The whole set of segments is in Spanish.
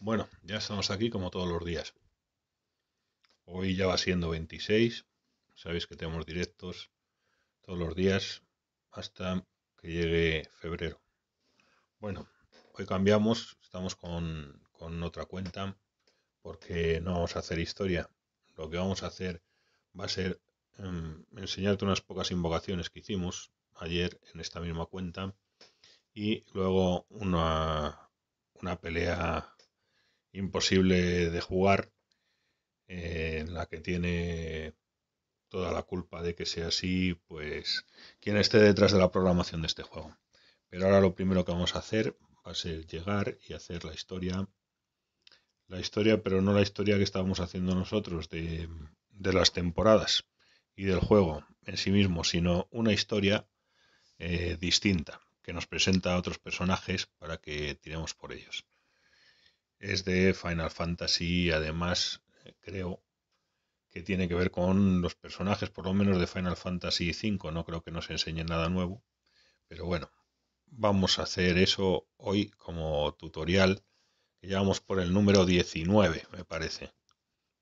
Bueno, ya estamos aquí como todos los días. Hoy ya va siendo 26. Sabéis que tenemos directos todos los días hasta que llegue febrero. Bueno, hoy cambiamos, estamos con, otra cuenta porque no vamos a hacer historia. Lo que vamos a hacer va a ser em, enseñarte unas pocas invocaciones que hicimos ayer en esta misma cuenta y luego una, una pelea imposible de jugar, eh, en la que tiene toda la culpa de que sea así, pues quien esté detrás de la programación de este juego. Pero ahora lo primero que vamos a hacer va a ser llegar y hacer la historia, la historia, pero no la historia que estábamos haciendo nosotros de, las temporadas y del juego en sí mismo, sino una historia eh, distinta que nos presenta a otros personajes para que tiremos por ellos es de Final Fantasy y además eh, creo que tiene que ver con los personajes, por lo menos de Final Fantasy V. No creo que nos enseñe nada nuevo, pero bueno, vamos a hacer eso hoy como tutorial. ya vamos por el número 19, me parece,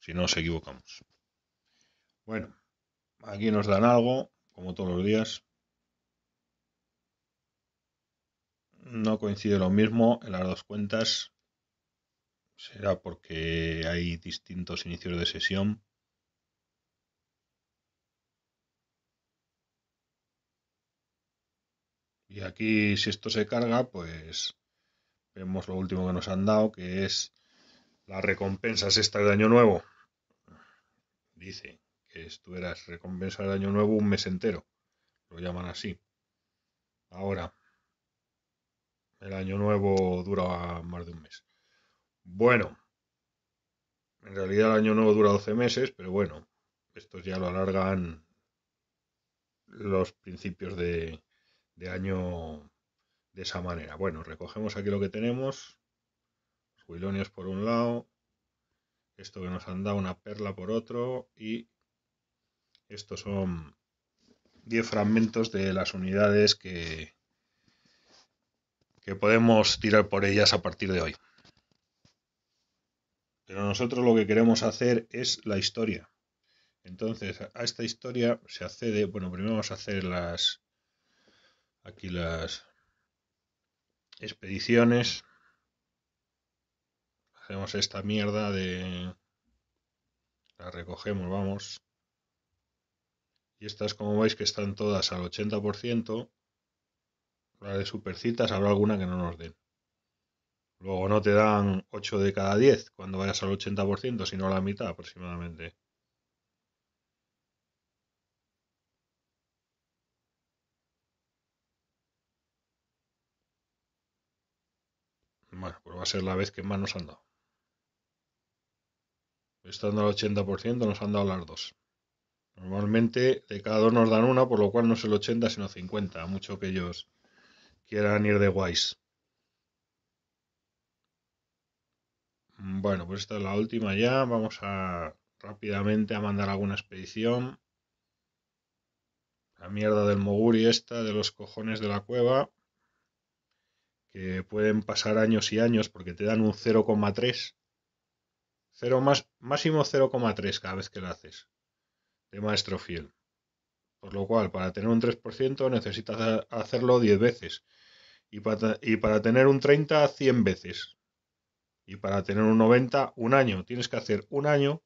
si no nos equivocamos. Bueno, aquí nos dan algo, como todos los días. No coincide lo mismo en las dos cuentas, será porque hay distintos inicios de sesión. Y aquí, si esto se carga, pues vemos lo último que nos han dado, que es la recompensas esta de Año Nuevo. Dice que estuvieras recompensa del Año Nuevo un mes entero. Lo llaman así. Ahora, el Año Nuevo dura más de un mes. Bueno, en realidad el año nuevo dura 12 meses, pero bueno, estos ya lo alargan los principios de, año de esa manera. Bueno, recogemos aquí lo que tenemos. Los por un lado, esto que nos han dado una perla por otro y estos son 10 fragmentos de las unidades que, que podemos tirar por ellas a partir de hoy. Pero nosotros lo que queremos hacer es la historia. Entonces, a esta historia se accede, bueno, primero vamos a hacer las, aquí las expediciones. Hacemos esta mierda de... La recogemos, vamos. Y estas, como veis, que están todas al 80%. La de supercitas habrá alguna que no nos den. Luego no te dan 8 de cada 10 cuando vayas al 80%, sino la mitad aproximadamente. Bueno, pues va a ser la vez que más nos han dado. Estando al 80% nos han dado las dos. Normalmente de cada dos nos dan una, por lo cual no es el 80 sino 50, mucho que ellos quieran ir de guays. Bueno, pues esta es la última ya. Vamos a rápidamente a mandar alguna expedición. La mierda del Moguri esta, de los cojones de la cueva. Que pueden pasar años y años porque te dan un 0,3. más, máximo 0,3 cada vez que lo haces. De maestro fiel. Por lo cual, para tener un 3% necesitas hacerlo 10 veces. Y para, y para tener un 30, 100 veces. Y para tener un 90, un año. Tienes que hacer un año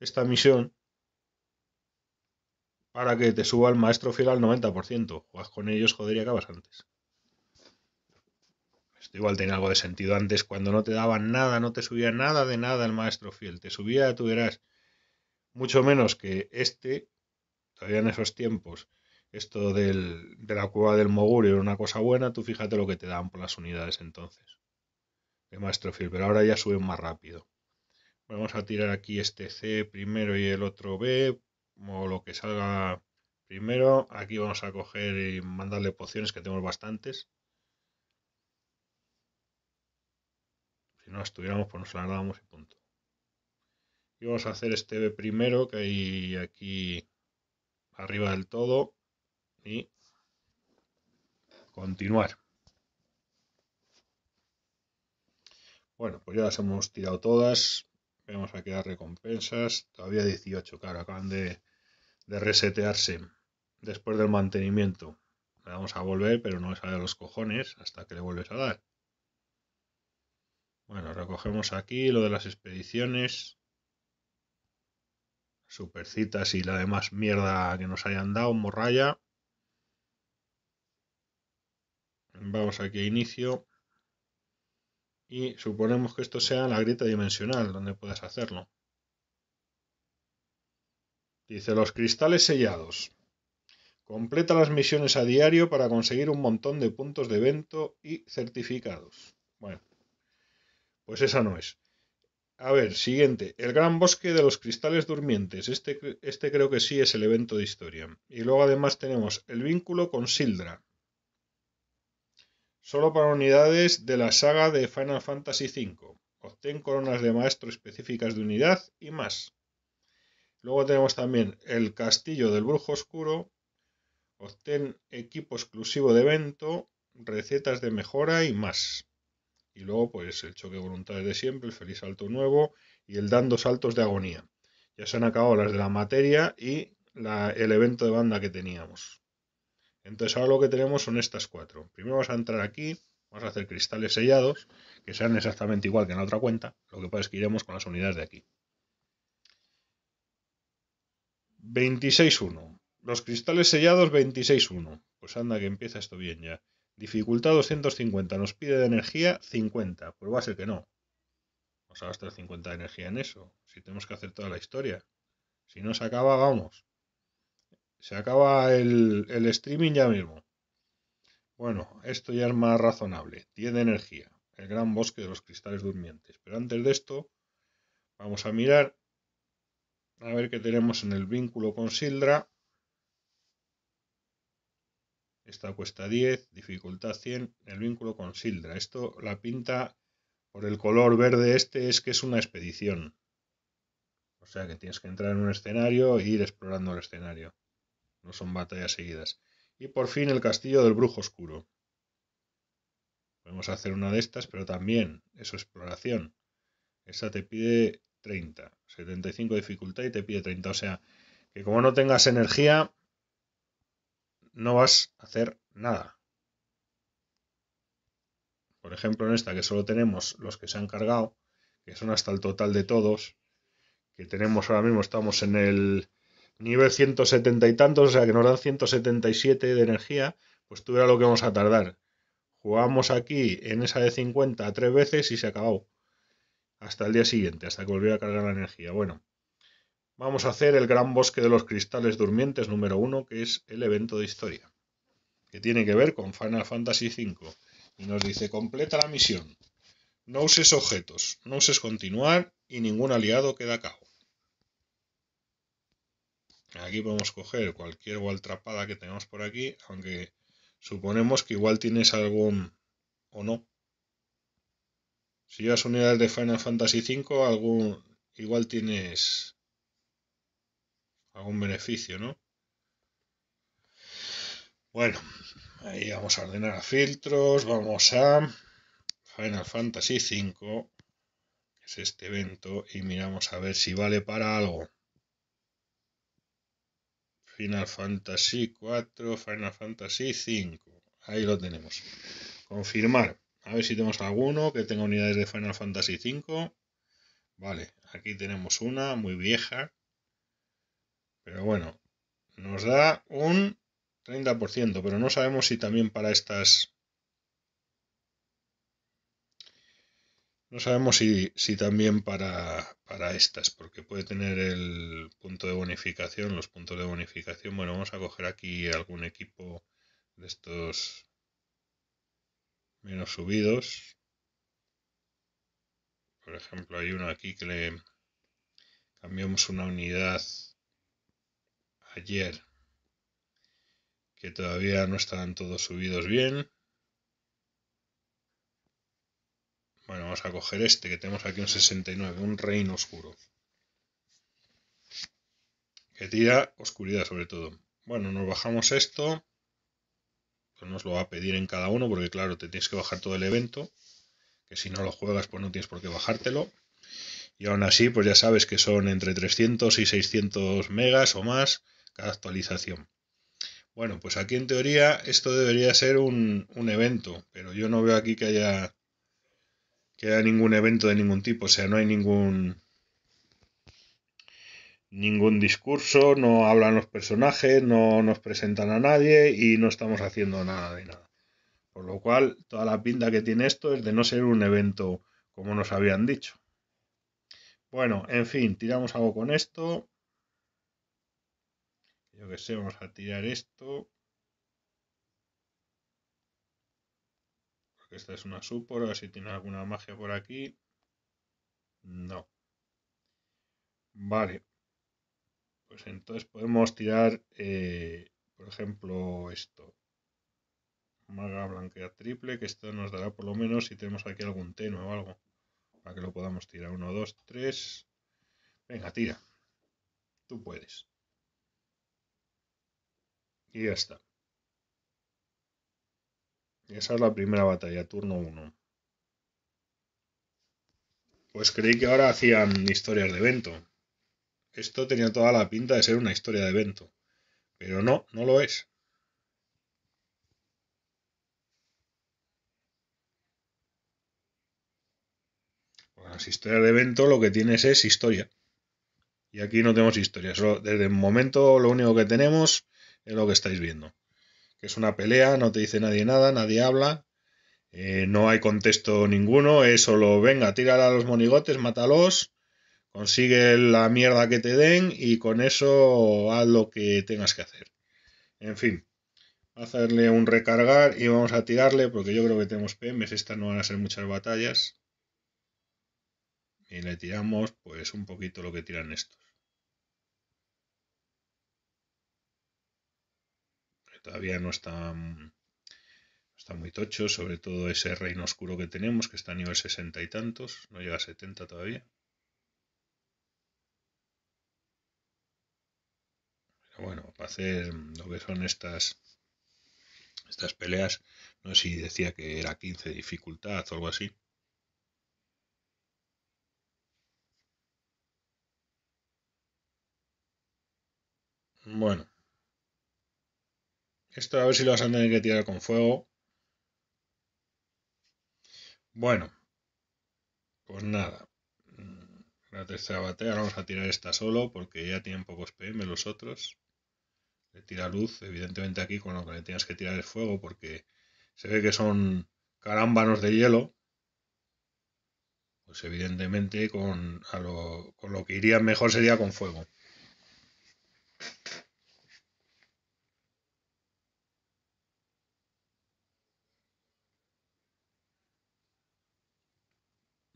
esta misión para que te suba el maestro fiel al 90%. Juegas con ellos, joder, y acabas antes. Esto igual tenía algo de sentido antes, cuando no te daban nada, no te subía nada de nada el maestro fiel. Te subía, tú verás, mucho menos que este, todavía en esos tiempos, esto del, de la cueva del Mogur era una cosa buena, tú fíjate lo que te daban por las unidades entonces de Maestrofil, pero ahora ya suben más rápido. Vamos a tirar aquí este C primero y el otro B, o lo que salga primero. Aquí vamos a coger y mandarle pociones, que tenemos bastantes. Si no estuviéramos, pues nos las y punto. Y vamos a hacer este B primero, que hay aquí arriba del todo. Y continuar. Bueno, pues ya las hemos tirado todas. Vemos a quedar recompensas. Todavía 18, claro, acaban de, resetearse después del mantenimiento. vamos a volver, pero no le sale a los cojones hasta que le vuelves a dar. Bueno, recogemos aquí lo de las expediciones. Supercitas y la demás mierda que nos hayan dado, morralla. Vamos aquí a inicio y suponemos que esto sea la grieta dimensional donde puedas hacerlo. Dice los cristales sellados. Completa las misiones a diario para conseguir un montón de puntos de evento y certificados. Bueno, pues esa no es. A ver, siguiente. El gran bosque de los cristales durmientes. Este, este creo que sí es el evento de historia. Y luego además tenemos el vínculo con Sildra. Solo para unidades de la saga de Final Fantasy V. Obtén coronas de maestro específicas de unidad y más. Luego tenemos también el Castillo del Brujo Oscuro. Obtén equipo exclusivo de evento, recetas de mejora y más. Y luego pues el choque de voluntades de siempre, el feliz salto nuevo y el dando saltos de agonía. Ya se han acabado las de la materia y el evento de banda que teníamos. Entonces ahora lo que tenemos son estas cuatro. Primero vamos a entrar aquí, vamos a hacer cristales sellados, que sean exactamente igual que en la otra cuenta, lo que pasa es que iremos con las unidades de aquí. 26.1. Los cristales sellados 26.1. Pues anda que empieza esto bien ya. Dificultad 250. Nos pide de energía 50. Pues va a ser que no. Vamos a gastar 50 de energía en eso. Si tenemos que hacer toda la historia. Si no se acaba, vamos. Se acaba el, streaming ya mismo. Bueno, esto ya es más razonable. tiene energía. El gran bosque de los cristales durmientes. Pero antes de esto, vamos a mirar a ver qué tenemos en el vínculo con Sildra. Esta cuesta 10, dificultad 100, el vínculo con Sildra. Esto la pinta por el color verde este es que es una expedición. O sea que tienes que entrar en un escenario e ir explorando el escenario no son batallas seguidas. Y por fin el castillo del brujo oscuro. Podemos hacer una de estas, pero también eso exploración. Esa te pide 30, 75 de dificultad y te pide 30. O sea, que como no tengas energía, no vas a hacer nada. Por ejemplo, en esta que solo tenemos los que se han cargado, que son hasta el total de todos, que tenemos ahora mismo, estamos en el nivel 170 y tantos, o sea que nos dan 177 de energía, pues tú verás lo que vamos a tardar. Jugamos aquí en esa de 50 tres veces y se acabó. Hasta el día siguiente, hasta que volvió a cargar la energía. Bueno, vamos a hacer el gran bosque de los cristales durmientes número uno, que es el evento de historia, que tiene que ver con Final Fantasy V. Y nos dice, completa la misión. No uses objetos, no uses continuar y ningún aliado queda a Aquí podemos coger cualquier trapada que tengamos por aquí, aunque suponemos que igual tienes algún o no. Si llevas unidades de Final Fantasy V, algún igual tienes algún beneficio, ¿no? Bueno, ahí vamos a ordenar a filtros, vamos a Final Fantasy V, que es este evento, y miramos a ver si vale para algo. Final Fantasy 4, Final Fantasy 5. Ahí lo tenemos. Confirmar. A ver si tenemos alguno que tenga unidades de Final Fantasy 5. Vale, aquí tenemos una muy vieja. Pero bueno, nos da un 30%, pero no sabemos si también para estas No sabemos si, también para, para, estas, porque puede tener el punto de bonificación, los puntos de bonificación. Bueno, vamos a coger aquí algún equipo de estos menos subidos. Por ejemplo, hay uno aquí que le cambiamos una unidad ayer que todavía no estaban todos subidos bien. a coger este, que tenemos aquí un 69, un reino oscuro. Que tira oscuridad sobre todo. Bueno, nos bajamos esto. Pues nos lo va a pedir en cada uno, porque claro, te tienes que bajar todo el evento. Que si no lo juegas, pues no tienes por qué bajártelo. Y aún así, pues ya sabes que son entre 300 y 600 megas o más cada actualización. Bueno, pues aquí en teoría esto debería ser un, un evento, pero yo no veo aquí que haya queda ningún evento de ningún tipo, o sea, no hay ningún ningún discurso, no hablan los personajes, no nos presentan a nadie y no estamos haciendo nada de nada. Por lo cual, toda la pinta que tiene esto es de no ser un evento como nos habían dicho. Bueno, en fin, tiramos algo con esto. Yo que sé, vamos a tirar esto. esta es una súpora, si tiene alguna magia por aquí. No. Vale. Pues entonces podemos tirar, eh, por ejemplo, esto. Maga blanquea triple, que esto nos dará por lo menos si tenemos aquí algún tenue o algo. Para que lo podamos tirar. Uno, dos, tres... Venga, tira. Tú puedes. Y ya está. Esa es la primera batalla, turno 1. Pues creí que ahora hacían historias de evento. Esto tenía toda la pinta de ser una historia de evento. Pero no, no lo es. las historias de evento lo que tienes es historia. Y aquí no tenemos historia. desde el momento lo único que tenemos es lo que estáis viendo que es una pelea, no te dice nadie nada, nadie habla, eh, no hay contexto ninguno, es solo venga, tírala a los monigotes, mátalos, consigue la mierda que te den y con eso haz lo que tengas que hacer. En fin, hacerle un recargar y vamos a tirarle porque yo creo que tenemos PMs, estas no van a ser muchas batallas. Y le tiramos pues un poquito lo que tiran estos. todavía no está, está muy tocho, sobre todo ese reino oscuro que tenemos, que está a nivel 60 y tantos, no llega a 70 todavía. Pero bueno, para hacer lo que son estas, estas peleas, no sé si decía que era 15 dificultad o algo así. Bueno. Esto a ver si lo vas a tener que tirar con fuego. Bueno. Pues nada. Mm, la tercera batalla. vamos a tirar esta solo porque ya tienen pocos PM los otros. Le tira luz, evidentemente aquí con lo que le tienes que tirar es fuego porque se ve que son carámbanos de hielo. Pues evidentemente con, lo, con lo que iría mejor sería con fuego.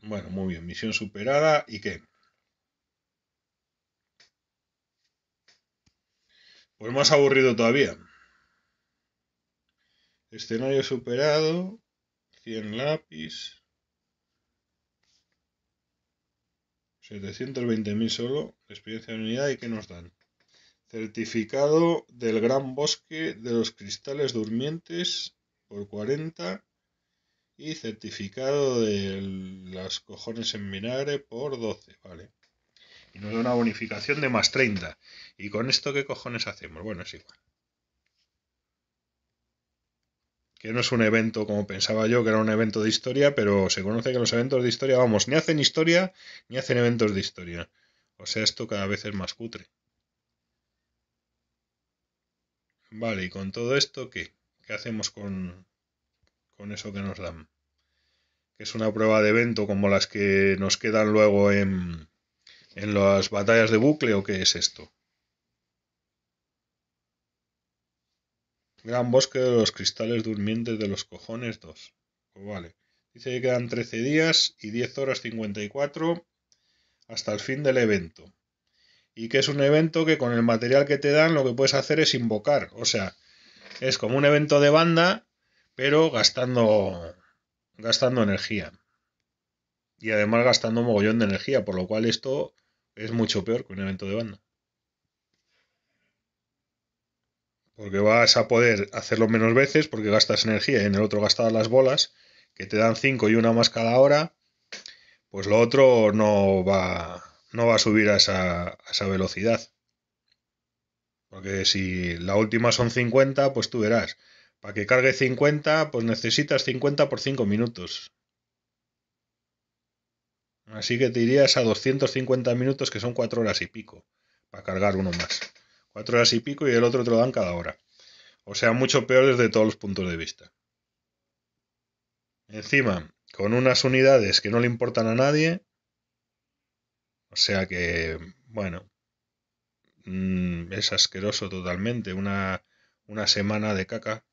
Bueno, muy bien, misión superada. ¿Y qué? Pues más aburrido todavía. Escenario superado. 100 lápiz. 720.000 solo experiencia de unidad. ¿Y qué nos dan? Certificado del gran bosque de los cristales durmientes por 40 y certificado de las cojones en vinagre por 12, ¿vale? Y nos da una bonificación de más 30. ¿Y con esto qué cojones hacemos? Bueno, es igual. que no es un evento como pensaba yo, que era un evento de historia, pero se conoce que los eventos de historia, vamos, ni hacen historia, ni hacen eventos de historia. O sea, esto cada vez es más cutre. Vale, ¿y con todo esto qué? ¿Qué hacemos con, con eso que nos dan? es una prueba de evento como las que nos quedan luego en, en las batallas de bucle o qué es esto? Gran bosque de los cristales durmientes de los cojones 2. Pues vale. Dice que quedan 13 días y 10 horas 54 hasta el fin del evento. Y que es un evento que con el material que te dan lo que puedes hacer es invocar. O sea, es como un evento de banda, pero gastando gastando energía. Y además gastando un mogollón de energía, por lo cual esto es mucho peor que un evento de banda. Porque vas a poder hacerlo menos veces porque gastas energía y en el otro gastas las bolas, que te dan 5 y una más cada hora, pues lo otro no va, no va a subir a esa, a esa velocidad. Porque si la última son 50, pues tú verás. Para que cargue 50, pues necesitas 50 por 5 minutos. Así que te irías a 250 minutos, que son 4 horas y pico, para cargar uno más. 4 horas y pico y el otro te lo dan cada hora. O sea, mucho peor desde todos los puntos de vista. Encima, con unas unidades que no le importan a nadie. O sea que, bueno, mm, es asqueroso totalmente. Una, una semana de caca.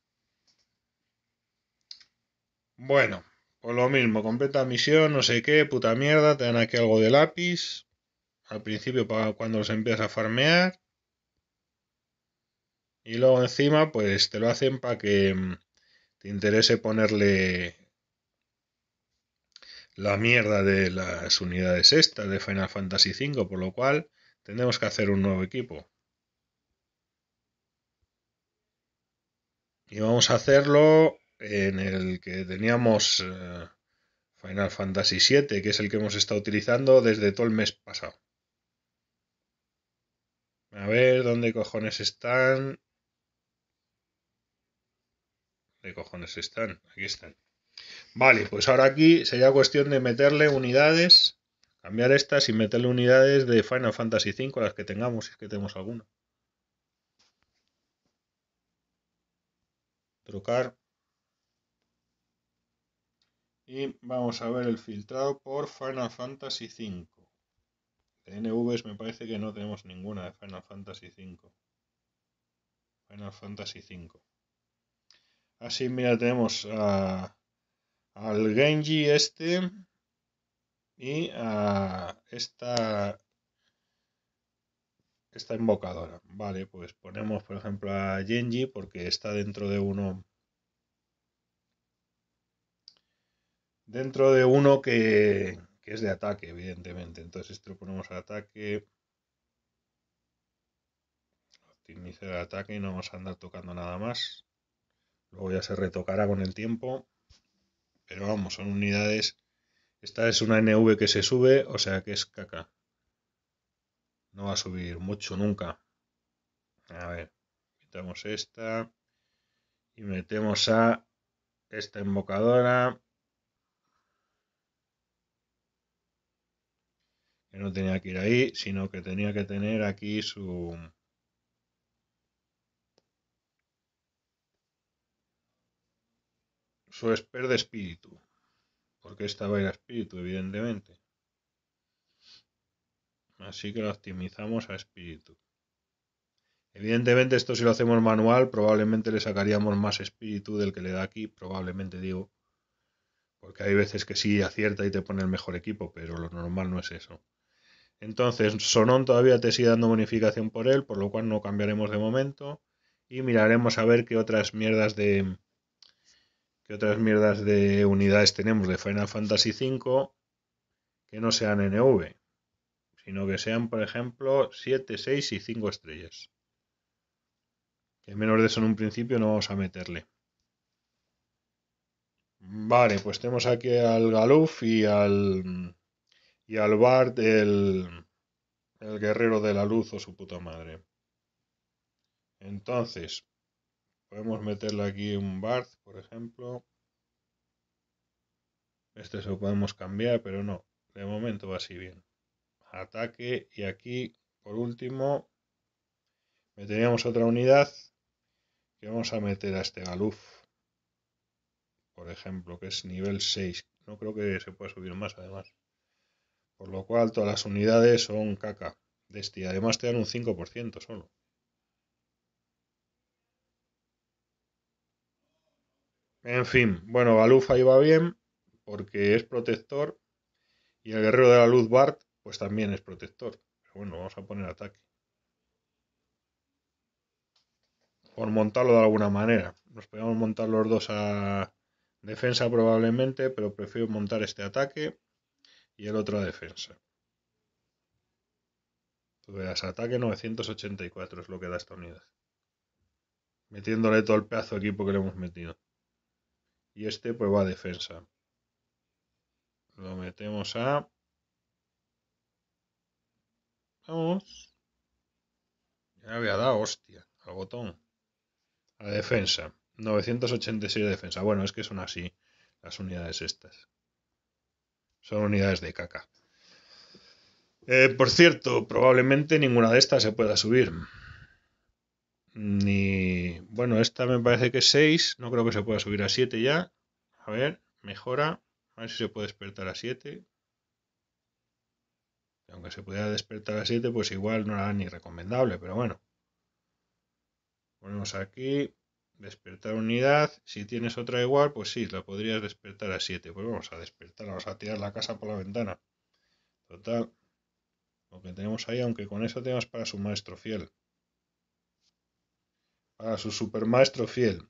Bueno, pues lo mismo, completa misión, no sé qué, puta mierda, te dan aquí algo de lápiz. Al principio para cuando los empiezas a farmear. Y luego encima, pues te lo hacen para que mm, te interese ponerle la mierda de las unidades estas de Final Fantasy V, por lo cual tenemos que hacer un nuevo equipo. Y vamos a hacerlo en el que teníamos eh, Final Fantasy VII, que es el que hemos estado utilizando desde todo el mes pasado. A ver, ¿dónde cojones están? ¿Dónde cojones están? Aquí están. Vale, pues ahora aquí sería cuestión de meterle unidades, cambiar estas y meterle unidades de Final Fantasy V, las que tengamos, si es que tenemos alguna. Trucar. Y vamos a ver el filtrado por Final Fantasy V. De NVs me parece que no tenemos ninguna de Final Fantasy V. Final Fantasy V. Así, mira, tenemos a, al Genji este y a esta, esta invocadora. Vale, pues ponemos por ejemplo a Genji porque está dentro de uno dentro de uno que, es de ataque, evidentemente. Entonces esto lo ponemos a ataque. Optimizar el ataque y no vamos a andar tocando nada más. Luego ya se retocará con el tiempo. Pero vamos, son unidades. Esta es una NV que se sube, o sea que es caca. No va a subir mucho nunca. A ver, quitamos esta y metemos a esta invocadora que no tenía que ir ahí, sino que tenía que tener aquí su... su esper de espíritu, porque estaba el espíritu, evidentemente. Así que lo optimizamos a espíritu. Evidentemente esto si lo hacemos manual probablemente le sacaríamos más espíritu del que le da aquí, probablemente digo, porque hay veces que sí acierta y te pone el mejor equipo, pero lo normal no es eso. Entonces, Sonon todavía te sigue dando bonificación por él, por lo cual no cambiaremos de momento. Y miraremos a ver qué otras mierdas de. qué otras mierdas de unidades tenemos de Final Fantasy V que no sean NV. Sino que sean, por ejemplo, 7, 6 y 5 estrellas. Que menos de eso en un principio no vamos a meterle. Vale, pues tenemos aquí al Galuf y al y al Bard el, el guerrero de la luz o su puta madre. Entonces, podemos meterle aquí un Bard, por ejemplo. Este se lo podemos cambiar, pero no, de momento va así bien. Ataque y aquí, por último, meteríamos otra unidad que vamos a meter a este Galuf, por ejemplo, que es nivel 6. No creo que se pueda subir más, además por lo cual todas las unidades son caca de este. Además te dan un 5% solo. En fin, bueno, balufa iba bien porque es protector y el guerrero de la luz Bart pues también es protector. Pero bueno, vamos a poner ataque. Por montarlo de alguna manera. Nos podemos montar los dos a defensa probablemente, pero prefiero montar este ataque y el otro a defensa. Tú veas, ataque 984 es lo que da esta unidad. Metiéndole todo el pedazo de equipo que le hemos metido. Y este pues va a defensa. Lo metemos a... Vamos. Ya me había dado, hostia, al botón. A defensa. 986 de defensa. Bueno, es que son así las unidades estas. Son unidades de caca. Eh, por cierto, probablemente ninguna de estas se pueda subir. Ni. Bueno, esta me parece que es 6. No creo que se pueda subir a 7 ya. A ver, mejora. A ver si se puede despertar a 7. Aunque se pudiera despertar a 7, pues igual no era ni recomendable, pero bueno. Ponemos aquí despertar unidad, si tienes otra igual, pues sí, la podrías despertar a 7. Pues vamos a despertar, vamos a tirar la casa por la ventana. Total, lo que tenemos ahí, aunque con eso tenemos para su maestro fiel. Para su supermaestro fiel.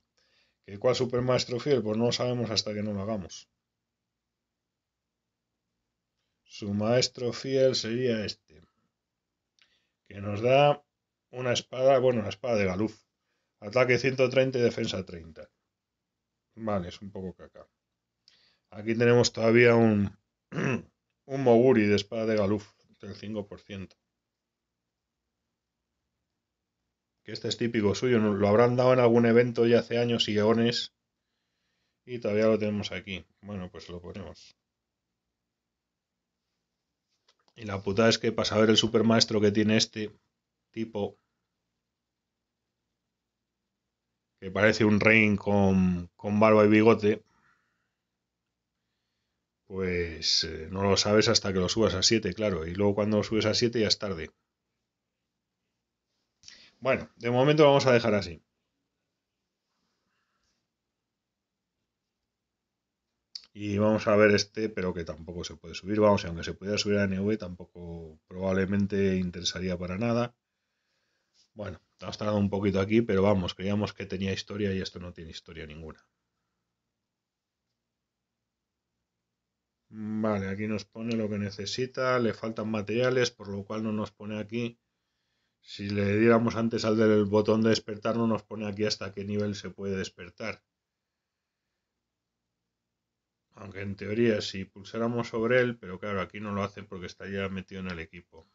¿Que cuál supermaestro fiel? Pues no lo sabemos hasta que no lo hagamos. Su maestro fiel sería este. Que nos da una espada, bueno, una espada de luz. Ataque 130 y defensa 30. Vale, es un poco caca. Aquí tenemos todavía un, un Moguri de espada de Galuf del 5%. Que este es típico suyo, lo habrán dado en algún evento ya hace años y eones. Y todavía lo tenemos aquí. Bueno, pues lo ponemos. Y la putada es que pasa a ver el supermaestro que tiene este tipo que parece un rey con, barba y bigote, pues eh, no lo sabes hasta que lo subas a 7, claro. Y luego cuando lo subes a 7 ya es tarde. Bueno, de momento vamos a dejar así. Y vamos a ver este, pero que tampoco se puede subir. Vamos, y aunque se pudiera subir a NV, tampoco probablemente interesaría para nada. Bueno, has tardado un poquito aquí, pero vamos, creíamos que tenía historia y esto no tiene historia ninguna. Vale, aquí nos pone lo que necesita, le faltan materiales, por lo cual no nos pone aquí. Si le diéramos antes al del botón de despertar, no nos pone aquí hasta qué nivel se puede despertar. Aunque en teoría si pulsáramos sobre él, pero claro, aquí no lo hace porque está ya metido en el equipo.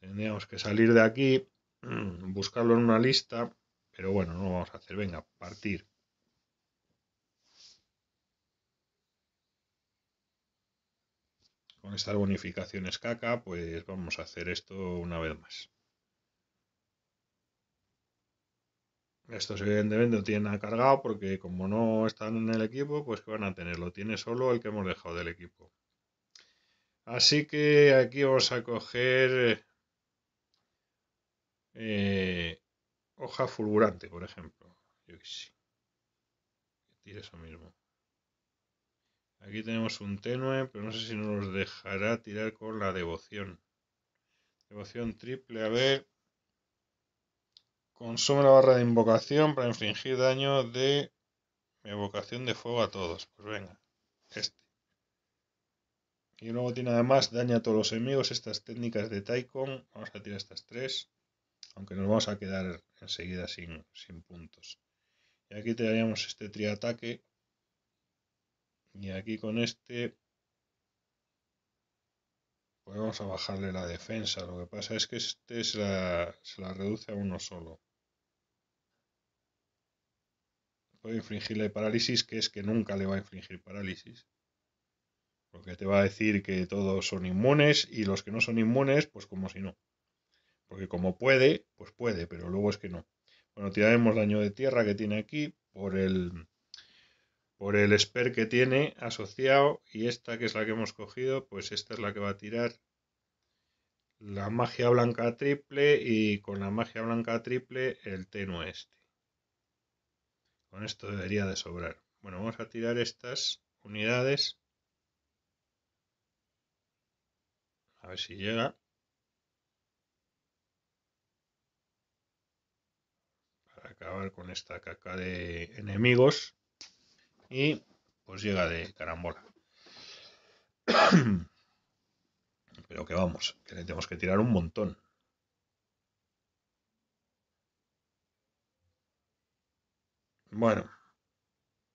Tendríamos que salir de aquí, buscarlo en una lista, pero bueno, no lo vamos a hacer. Venga, partir. Con estas bonificaciones caca, pues vamos a hacer esto una vez más. Estos evidentemente no tienen nada cargado porque como no están en el equipo, pues que van a tenerlo. Tiene solo el que hemos dejado del equipo. Así que aquí vamos a coger eh, hoja fulgurante, por ejemplo. Yo que Tira eso mismo. Aquí tenemos un tenue, pero no sé si nos dejará tirar con la devoción. Devoción triple AB. Consume la barra de invocación para infligir daño de evocación de fuego a todos. Pues venga, este. Y luego tiene además daño a todos los enemigos. Estas técnicas de Taikon. Vamos a tirar estas tres aunque nos vamos a quedar enseguida sin, sin puntos. Y aquí tendríamos este triataque. Y aquí con este pues a bajarle la defensa. Lo que pasa es que este se la, se la reduce a uno solo. Puede infringirle parálisis, que es que nunca le va a infligir parálisis. Porque te va a decir que todos son inmunes y los que no son inmunes, pues como si no. Porque como puede, pues puede, pero luego es que no. Bueno, tiraremos daño de tierra que tiene aquí por el por el esper que tiene asociado y esta que es la que hemos cogido, pues esta es la que va a tirar la magia blanca triple y con la magia blanca triple el tenue este. Con esto debería de sobrar. Bueno, vamos a tirar estas unidades. A ver si llega. acabar con esta caca de enemigos. Y pues llega de carambola. Pero que vamos, que le tenemos que tirar un montón. Bueno,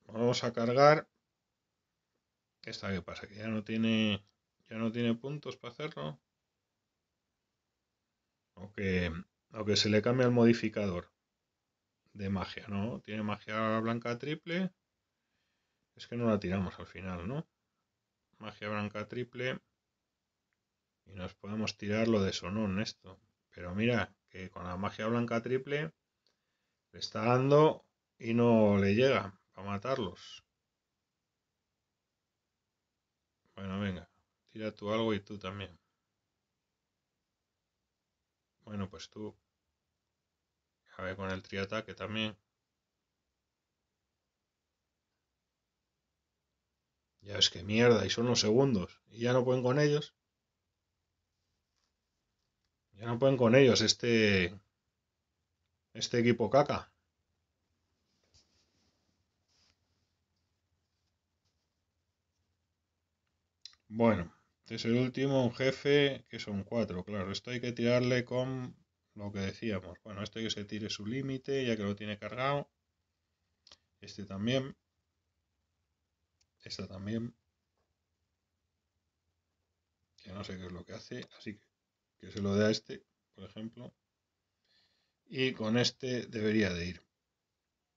vamos a cargar. ¿Esta que pasa? Que ya no tiene. Ya no tiene puntos para hacerlo. aunque se le cambia el modificador de magia, ¿no? Tiene magia blanca triple. Es que no la tiramos al final, ¿no? Magia blanca triple. Y nos podemos tirar lo de Sonón esto. Pero mira, que con la magia blanca triple le está dando y no le llega a matarlos. Bueno, venga. Tira tú algo y tú también. Bueno, pues tú a ver con el triataque también. Ya es que mierda, y son los segundos. Y ya no pueden con ellos. Ya no pueden con ellos este. Este equipo caca. Bueno, este es el último, un jefe, que son cuatro, claro. Esto hay que tirarle con lo que decíamos. Bueno, este que se tire su límite, ya que lo tiene cargado. Este también. Esta también. Ya no sé qué es lo que hace, así que, que se lo dé a este, por ejemplo. Y con este debería de ir.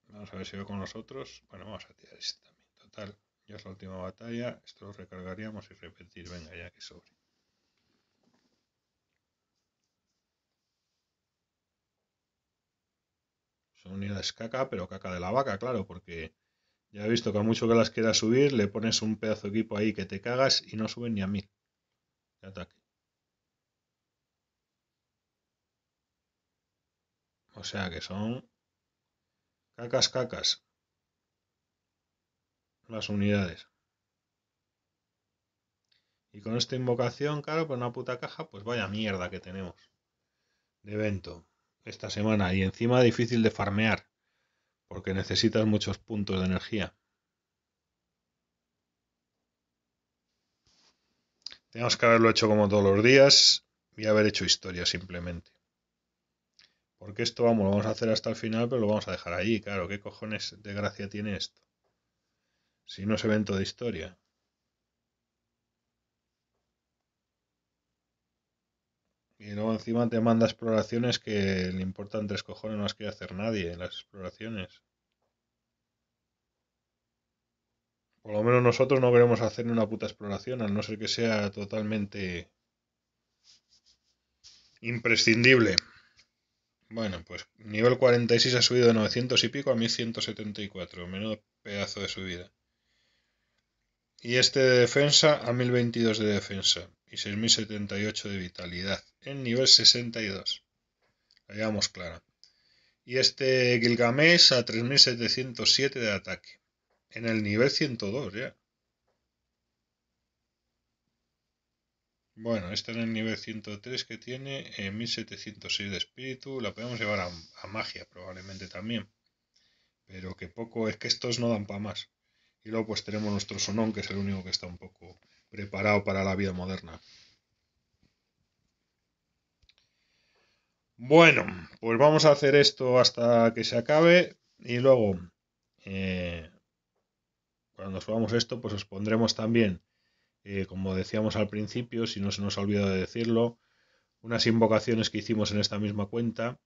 Vamos a ver si va con los otros. Bueno, vamos a tirar este también. Total, ya es la última batalla. Esto lo recargaríamos y repetir. Venga, ya que sobre. Son unidades caca, pero caca de la vaca, claro, porque ya he visto que a mucho que las quieras subir, le pones un pedazo de equipo ahí que te cagas y no suben ni a mil de ataque. O sea que son cacas, cacas. Las unidades. Y con esta invocación, claro, con pues una puta caja, pues vaya mierda que tenemos. De evento esta semana y encima difícil de farmear porque necesitas muchos puntos de energía. Tenemos que haberlo hecho como todos los días y haber hecho historia simplemente. Porque esto vamos, lo vamos a hacer hasta el final, pero lo vamos a dejar ahí. Claro, ¿qué cojones de gracia tiene esto? Si no es evento de historia. Y luego encima te manda exploraciones que le importan tres cojones, no las quiere hacer nadie, en las exploraciones. Por lo menos nosotros no queremos hacer una puta exploración, a no ser que sea totalmente imprescindible. Bueno, pues nivel 46 ha subido de 900 y pico a 1174. Menudo pedazo de subida y este de defensa a 1022 de defensa y 6078 de vitalidad en nivel 62. La llevamos clara. Y este Gilgamesh a 3707 de ataque en el nivel 102 ya. Bueno, este en el nivel 103 que tiene eh, en 1706 de espíritu. La podemos llevar a, a magia probablemente también. Pero que poco, es que estos no dan para más. Y luego pues tenemos nuestro Sonón, que es el único que está un poco preparado para la vida moderna. Bueno, pues vamos a hacer esto hasta que se acabe y luego, eh, cuando subamos esto, pues os pondremos también, eh, como decíamos al principio, si no se nos ha olvidado de decirlo, unas invocaciones que hicimos en esta misma cuenta,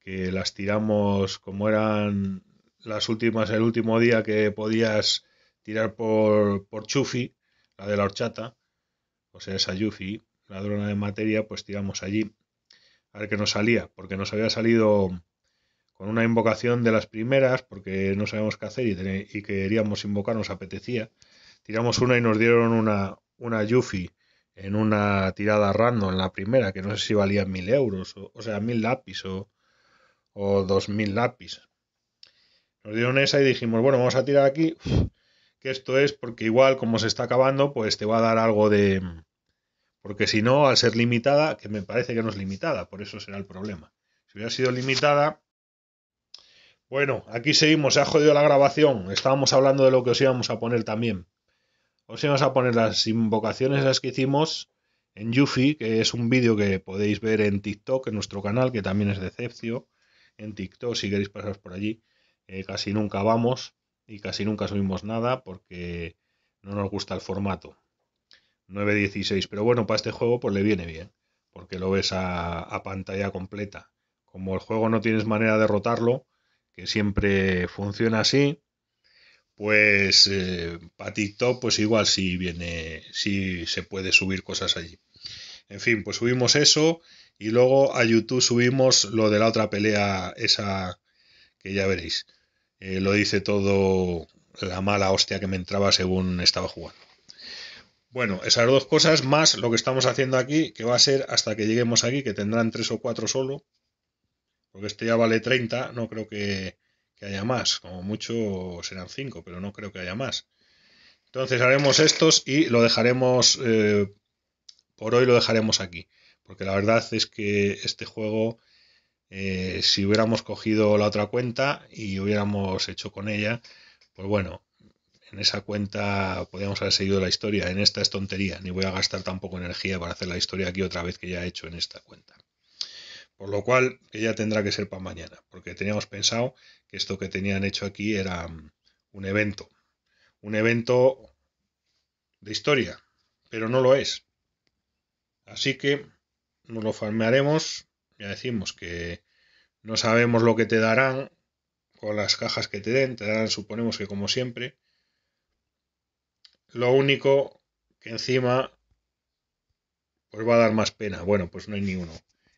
que las tiramos como eran las últimas, el último día que podías tirar por, por Chufi, la de la horchata, o pues sea, esa la ladrona de materia, pues tiramos allí. A ver qué nos salía, porque nos había salido con una invocación de las primeras, porque no sabemos qué hacer y, queríamos invocar, nos apetecía. Tiramos una y nos dieron una, una en una tirada random, en la primera, que no sé si valía mil euros, o, sea, mil lápiz o, o dos mil lápiz. Nos dieron esa y dijimos, bueno, vamos a tirar aquí, que esto es porque igual como se está acabando, pues te va a dar algo de... Porque si no, al ser limitada, que me parece que no es limitada, por eso será el problema. Si hubiera sido limitada... Bueno, aquí seguimos, se ha jodido la grabación. Estábamos hablando de lo que os íbamos a poner también. Os íbamos a poner las invocaciones las que hicimos en Yuffie, que es un vídeo que podéis ver en TikTok, en nuestro canal, que también es Decepcio, en TikTok si queréis pasaros por allí. Eh, casi nunca vamos y casi nunca subimos nada porque no nos gusta el formato. 9.16, pero bueno, para este juego pues le viene bien, porque lo ves a, pantalla completa. Como el juego no tienes manera de rotarlo, que siempre funciona así, pues eh, para TikTok pues igual si viene, si se puede subir cosas allí. En fin, pues subimos eso y luego a YouTube subimos lo de la otra pelea esa que ya veréis. Eh, lo dice todo la mala hostia que me entraba según estaba jugando. Bueno, esas dos cosas más lo que estamos haciendo aquí, que va a ser hasta que lleguemos aquí, que tendrán tres o cuatro solo, porque este ya vale 30, no creo que, haya más, como mucho serán cinco, pero no creo que haya más. Entonces haremos estos y lo dejaremos, eh, por hoy lo dejaremos aquí, porque la verdad es que este juego eh, si hubiéramos cogido la otra cuenta y hubiéramos hecho con ella, pues bueno, en esa cuenta podríamos haber seguido la historia. En esta es tontería, ni voy a gastar tampoco energía para hacer la historia aquí otra vez que ya he hecho en esta cuenta. Por lo cual, ella tendrá que ser para mañana, porque teníamos pensado que esto que tenían hecho aquí era mm, un evento. Un evento de historia, pero no lo es. Así que nos lo farmearemos ya decimos que no sabemos lo que te darán con las cajas que te den, te darán suponemos que como siempre. Lo único que encima pues va a dar más pena. Bueno, pues no hay ni uno.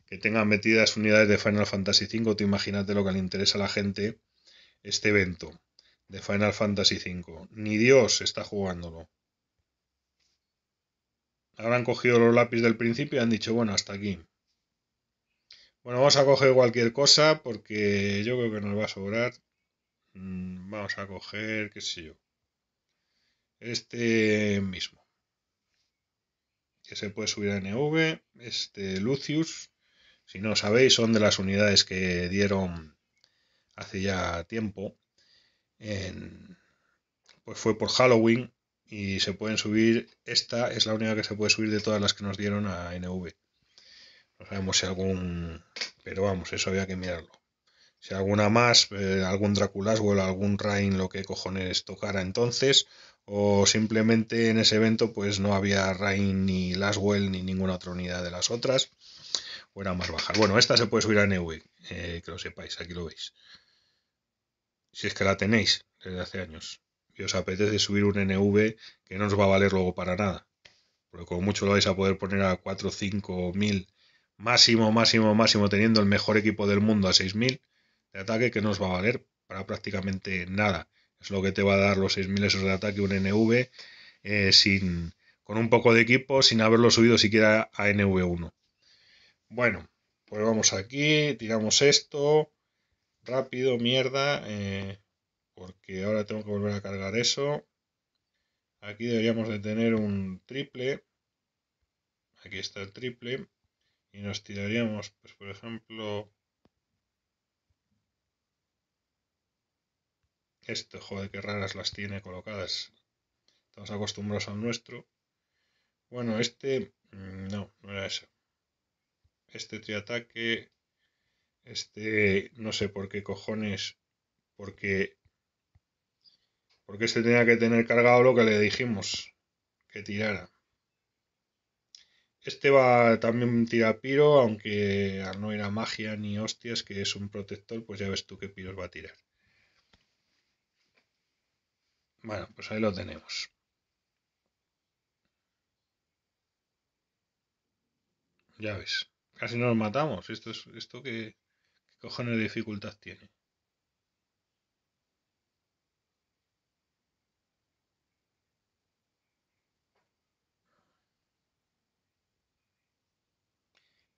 Que tengan metidas unidades de Final Fantasy V, imaginas imagínate lo que le interesa a la gente este evento de Final Fantasy V. Ni Dios está jugándolo. Habrán cogido los lápices del principio y han dicho, bueno, hasta aquí. Bueno, vamos a coger cualquier cosa porque yo creo que nos va a sobrar. Mm, vamos a coger, qué sé yo, este mismo. Que se puede subir a NV, este Lucius. Si no sabéis, son de las unidades que dieron hace ya tiempo. pues fue por Halloween y se pueden subir. Esta es la única que se puede subir de todas las que nos dieron a NV. No sabemos si algún. Pero vamos, eso había que mirarlo. Si alguna más, eh, algún Draculaswell, algún Rain, lo que cojones tocara entonces. O simplemente en ese evento, pues no había Rain ni Laswell ni ninguna otra unidad de las otras. O era más baja Bueno, esta se puede subir a NV. Eh, que lo sepáis, aquí lo veis. Si es que la tenéis desde hace años. Y os apetece subir un NV que no os va a valer luego para nada. Porque como mucho lo vais a poder poner a 4, 5 mil máximo, máximo, máximo, teniendo el mejor equipo del mundo a 6.000 de ataque que no va a valer para prácticamente nada. Es lo que te va a dar los 6.000 esos de ataque un NV eh, sin, con un poco de equipo sin haberlo subido siquiera a NV1. Bueno, pues vamos aquí, tiramos esto. Rápido, mierda. Eh, porque ahora tengo que volver a cargar eso. Aquí deberíamos de tener un triple. Aquí está el triple y nos tiraríamos, pues por ejemplo, esto, joder, qué raras las tiene colocadas. Estamos acostumbrados al nuestro. Bueno, este, mm, no, no era eso. Este triataque, este, no sé por qué cojones, porque, porque este tenía que tener cargado lo que le dijimos que tirara. Este va también tira piro, aunque no era magia ni hostias, que es un protector, pues ya ves tú qué piros va a tirar. Bueno, pues ahí lo tenemos. Ya ves, casi nos matamos. Esto es esto que, qué cojones de dificultad tiene.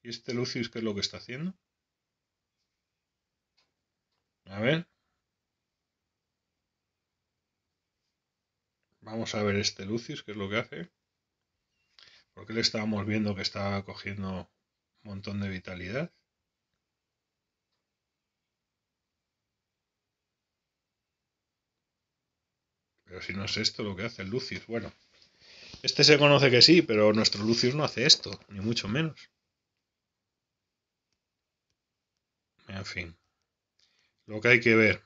¿Y este Lucius qué es lo que está haciendo? A ver. Vamos a ver este Lucius, qué es lo que hace. Porque le estábamos viendo que estaba cogiendo un montón de vitalidad. Pero si no es esto lo que hace el Lucius, bueno. Este se conoce que sí, pero nuestro Lucius no hace esto, ni mucho menos. En fin. Lo que hay que ver.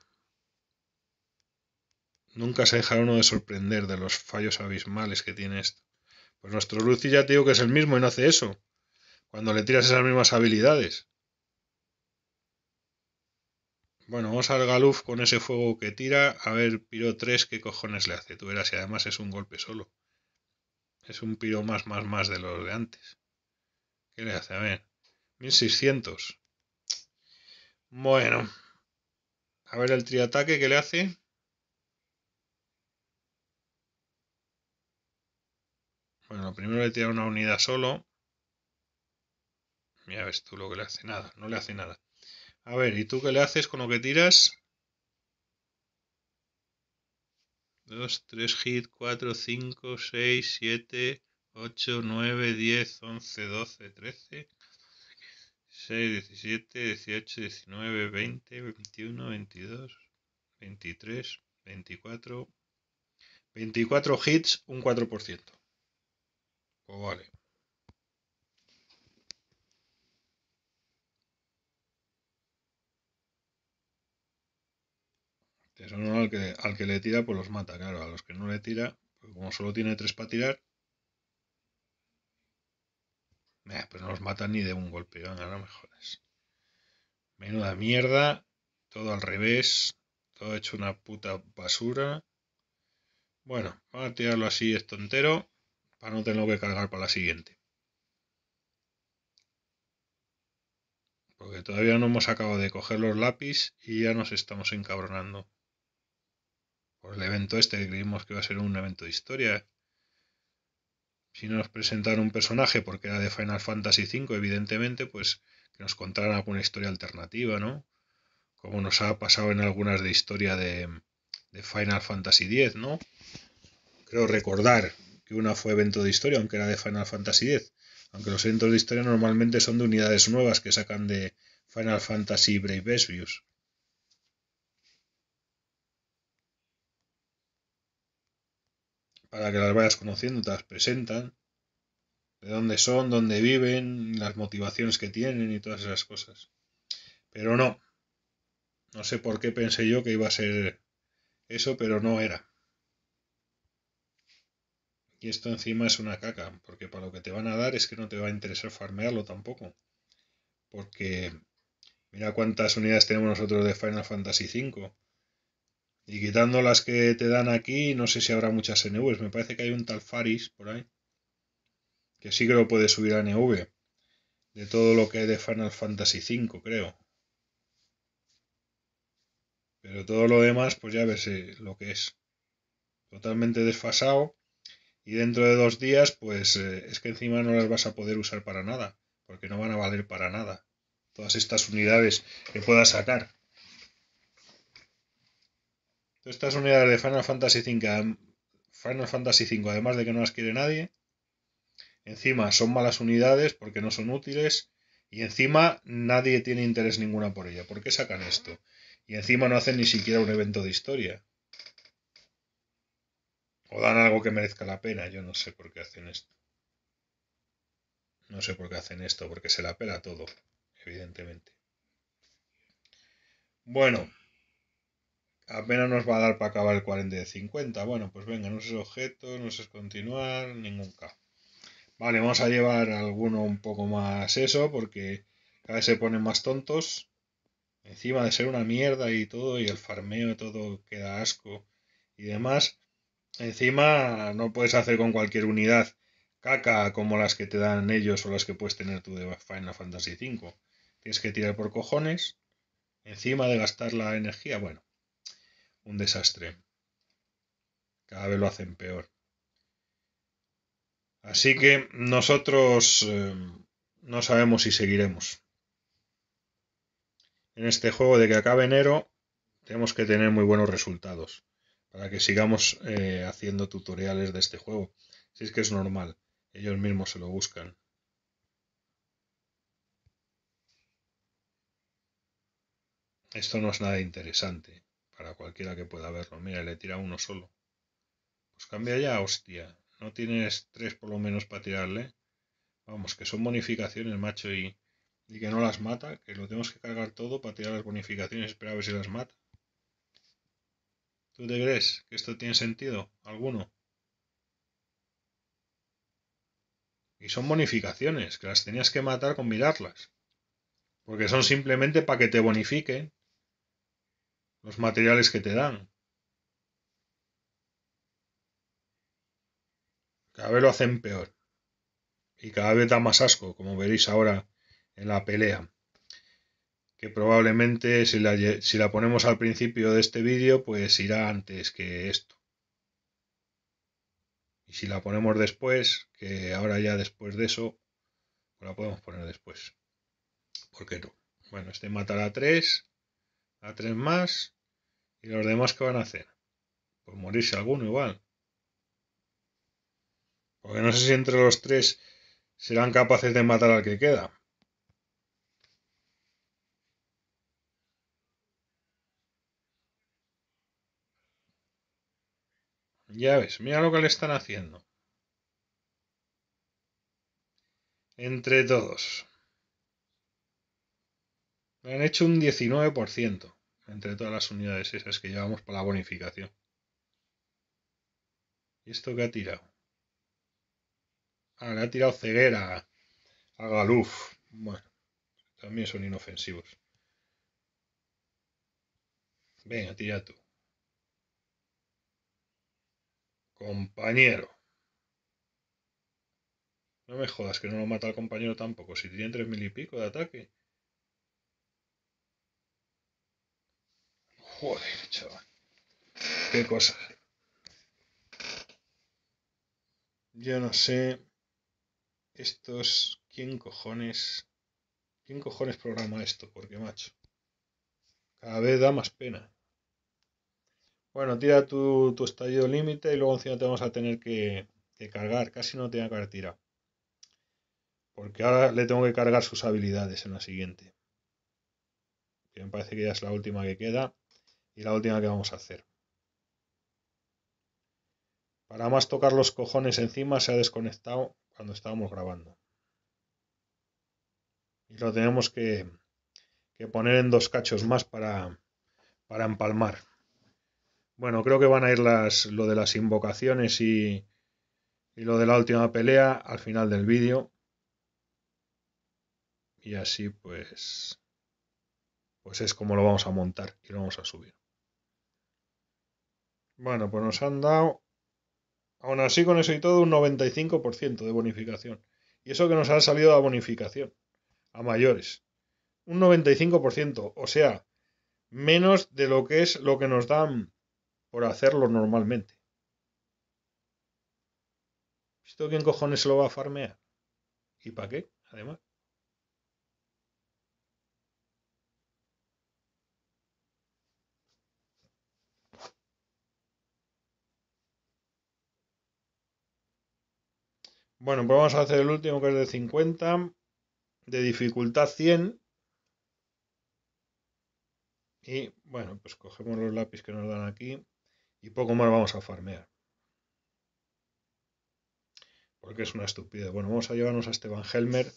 Nunca se deja uno de sorprender de los fallos abismales que tiene esto. Pues nuestro Lucy ya te digo que es el mismo y no hace eso. Cuando le tiras esas mismas habilidades. Bueno, vamos al Galuf con ese fuego que tira. A ver, Piro 3, ¿qué cojones le hace? Tú verás, y además es un golpe solo. Es un Piro más, más, más de los de antes. ¿Qué le hace? A ver, 1600. Bueno. A ver el triataque que le hace. Bueno, primero le tira una unidad solo. Mira, ves tú lo que le hace. Nada, no le hace nada. A ver, ¿y tú qué le haces con lo que tiras? 2, 3 hit, 4, 5, 6, 7, 8, 9, 10, 11, 12, 13, 16, 17, 18, 19, 20, 21, 22, 23, 24. 24 hits, un 4%. Pues vale. al que, al que le tira, pues los mata, claro. A los que no le tira, pues como solo tiene 3 para tirar, pero pues no los matan ni de un golpe, venga, no mejores. Menuda mierda, todo al revés, todo hecho una puta basura. Bueno, vamos a tirarlo así esto entero para no tenerlo que cargar para la siguiente. Porque todavía no hemos acabado de coger los lápices y ya nos estamos encabronando. Por el evento este que creímos que iba a ser un evento de historia. Si nos presentaron un personaje porque era de Final Fantasy V, evidentemente, pues que nos contaran alguna historia alternativa, ¿no? Como nos ha pasado en algunas de historia de, Final Fantasy X, ¿no? Creo recordar que una fue evento de historia, aunque era de Final Fantasy X. Aunque los eventos de historia normalmente son de unidades nuevas que sacan de Final Fantasy Brave Views. para que las vayas conociendo, te las presentan, de dónde son, dónde viven, las motivaciones que tienen y todas esas cosas. Pero no, no sé por qué pensé yo que iba a ser eso, pero no era. Y esto encima es una caca, porque para lo que te van a dar es que no te va a interesar farmearlo tampoco. Porque mira cuántas unidades tenemos nosotros de Final Fantasy V. Y quitando las que te dan aquí, no sé si habrá muchas NVs. Me parece que hay un tal Faris por ahí. Que sí que lo puede subir a NV. De todo lo que hay de Final Fantasy V, creo. Pero todo lo demás, pues ya ves eh, lo que es. Totalmente desfasado. Y dentro de dos días, pues eh, es que encima no las vas a poder usar para nada. Porque no van a valer para nada. Todas estas unidades que puedas sacar estas unidades de Final Fantasy V, Final Fantasy V, además de que no las quiere nadie, encima son malas unidades porque no son útiles y encima nadie tiene interés ninguna por ella. ¿Por qué sacan esto? Y encima no hacen ni siquiera un evento de historia. O dan algo que merezca la pena. Yo no sé por qué hacen esto. No sé por qué hacen esto, porque se la pela todo, evidentemente. Bueno, Apenas nos va a dar para acabar el 40 de 50. Bueno, pues venga, no es objeto, no es continuar, ningún K. Vale, vamos a llevar alguno un poco más eso, porque cada vez se ponen más tontos. Encima de ser una mierda y todo, y el farmeo y todo queda asco y demás. Encima no puedes hacer con cualquier unidad caca como las que te dan ellos o las que puedes tener tú de Final Fantasy V. Tienes que tirar por cojones, encima de gastar la energía. Bueno, un desastre. Cada vez lo hacen peor. Así que nosotros eh, no sabemos si seguiremos. En este juego de que acabe enero tenemos que tener muy buenos resultados para que sigamos eh, haciendo tutoriales de este juego. Si es que es normal, ellos mismos se lo buscan. Esto no es nada interesante para cualquiera que pueda verlo. Mira, le tira uno solo. Pues cambia ya, hostia. No tienes tres por lo menos para tirarle. Vamos, que son bonificaciones, macho, y, y que no las mata, que lo tenemos que cargar todo para tirar las bonificaciones, espera a ver si las mata. ¿Tú te crees que esto tiene sentido? ¿Alguno? Y son bonificaciones, que las tenías que matar con mirarlas. Porque son simplemente para que te bonifiquen los materiales que te dan. Cada vez lo hacen peor. Y cada vez da más asco, como veréis ahora en la pelea. Que probablemente si la, ponemos al principio de este vídeo, pues irá antes que esto. Y si la ponemos después, que ahora ya después de eso, pues la podemos poner después. ¿Por qué no? Bueno, este matará a 3, a tres más, ¿Y los demás qué van a hacer? Pues morirse alguno igual. Porque no sé si entre los tres serán capaces de matar al que queda. Ya ves, mira lo que le están haciendo. Entre todos. Me han hecho un 19% entre todas las unidades esas que llevamos para la bonificación. ¿Y esto qué ha tirado? Ah, le ha tirado ceguera a Galuf. Bueno, también son inofensivos. Venga, tira tú. Compañero. No me jodas que no lo mata el compañero tampoco. Si tiene tres mil y pico de ataque. chaval. Qué cosa. Yo no sé. Estos. ¿Quién cojones? ¿Quién cojones programa esto? Porque, macho. Cada vez da más pena. Bueno, tira tu, estallido límite y luego encima te vamos a tener que, cargar. Casi no tenía que haber tirado. Porque ahora le tengo que cargar sus habilidades en la siguiente. Que me parece que ya es la última que queda y la última que vamos a hacer. Para más tocar los cojones encima se ha desconectado cuando estábamos grabando. Y lo tenemos que, poner en dos cachos más para, para empalmar. Bueno, creo que van a ir las, lo de las invocaciones y, y lo de la última pelea al final del vídeo. Y así pues, pues es como lo vamos a montar y lo vamos a subir. Bueno, pues nos han dado, aún así con eso y todo, un 95% de bonificación. Y eso que nos ha salido la bonificación a mayores. Un 95%, o sea, menos de lo que es lo que nos dan por hacerlo normalmente. ¿Esto quién cojones lo va a farmear? ¿Y para qué? Además. Bueno, pues vamos a hacer el último que es de 50, de dificultad 100. Y bueno, pues cogemos los lápices que nos dan aquí y poco más vamos a farmear. Porque es una estupidez. Bueno, vamos a llevarnos a Esteban Helmer,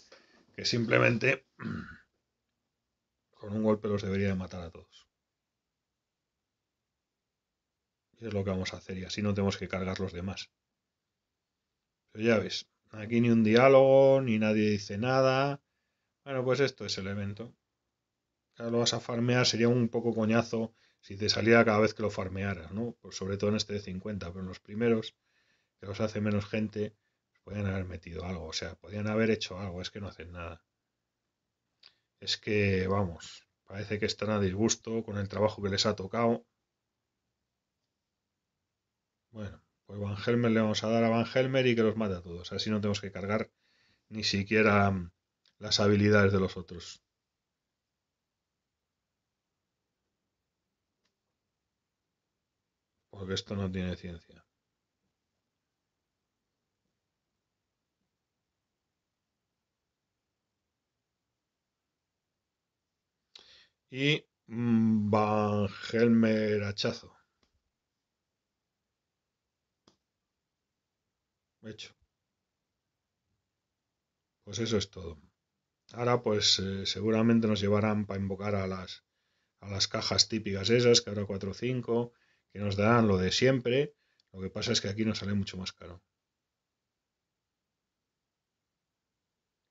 que simplemente con un golpe los debería de matar a todos. Y es lo que vamos a hacer y así no tenemos que cargar los demás. Pero ya ves, Aquí ni un diálogo, ni nadie dice nada. Bueno, pues esto es el evento. Ahora lo vas a farmear, sería un poco coñazo si te saliera cada vez que lo farmearas, ¿no? Pues sobre todo en este de 50, pero en los primeros, que los hace menos gente, pues podían haber metido algo, o sea, podían haber hecho algo, es que no hacen nada. Es que, vamos, parece que están a disgusto con el trabajo que les ha tocado. Bueno. Pues Van Helmer le vamos a dar a Van Helmer y que los mate a todos. Así no tenemos que cargar ni siquiera mm, las habilidades de los otros. Porque esto no tiene ciencia. Y mm, Van Helmer hachazo. hecho. Pues eso es todo. Ahora pues eh, seguramente nos llevarán para invocar a las, a las cajas típicas esas, que ahora 4 o 5, que nos darán lo de siempre. Lo que pasa es que aquí nos sale mucho más caro.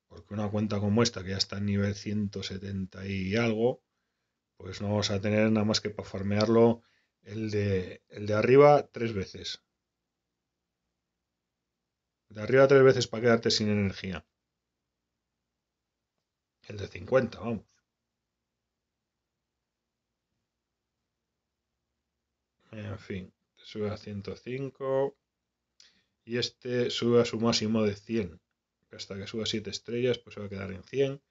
Porque una cuenta como esta, que ya está en nivel 170 y algo, pues no vamos a tener nada más que para farmearlo el de, el de arriba tres veces. De arriba tres veces para quedarte sin energía. El de 50, vamos. En fin, sube a 105. Y este sube a su máximo de 100. Hasta que suba 7 estrellas, pues se va a quedar en 100.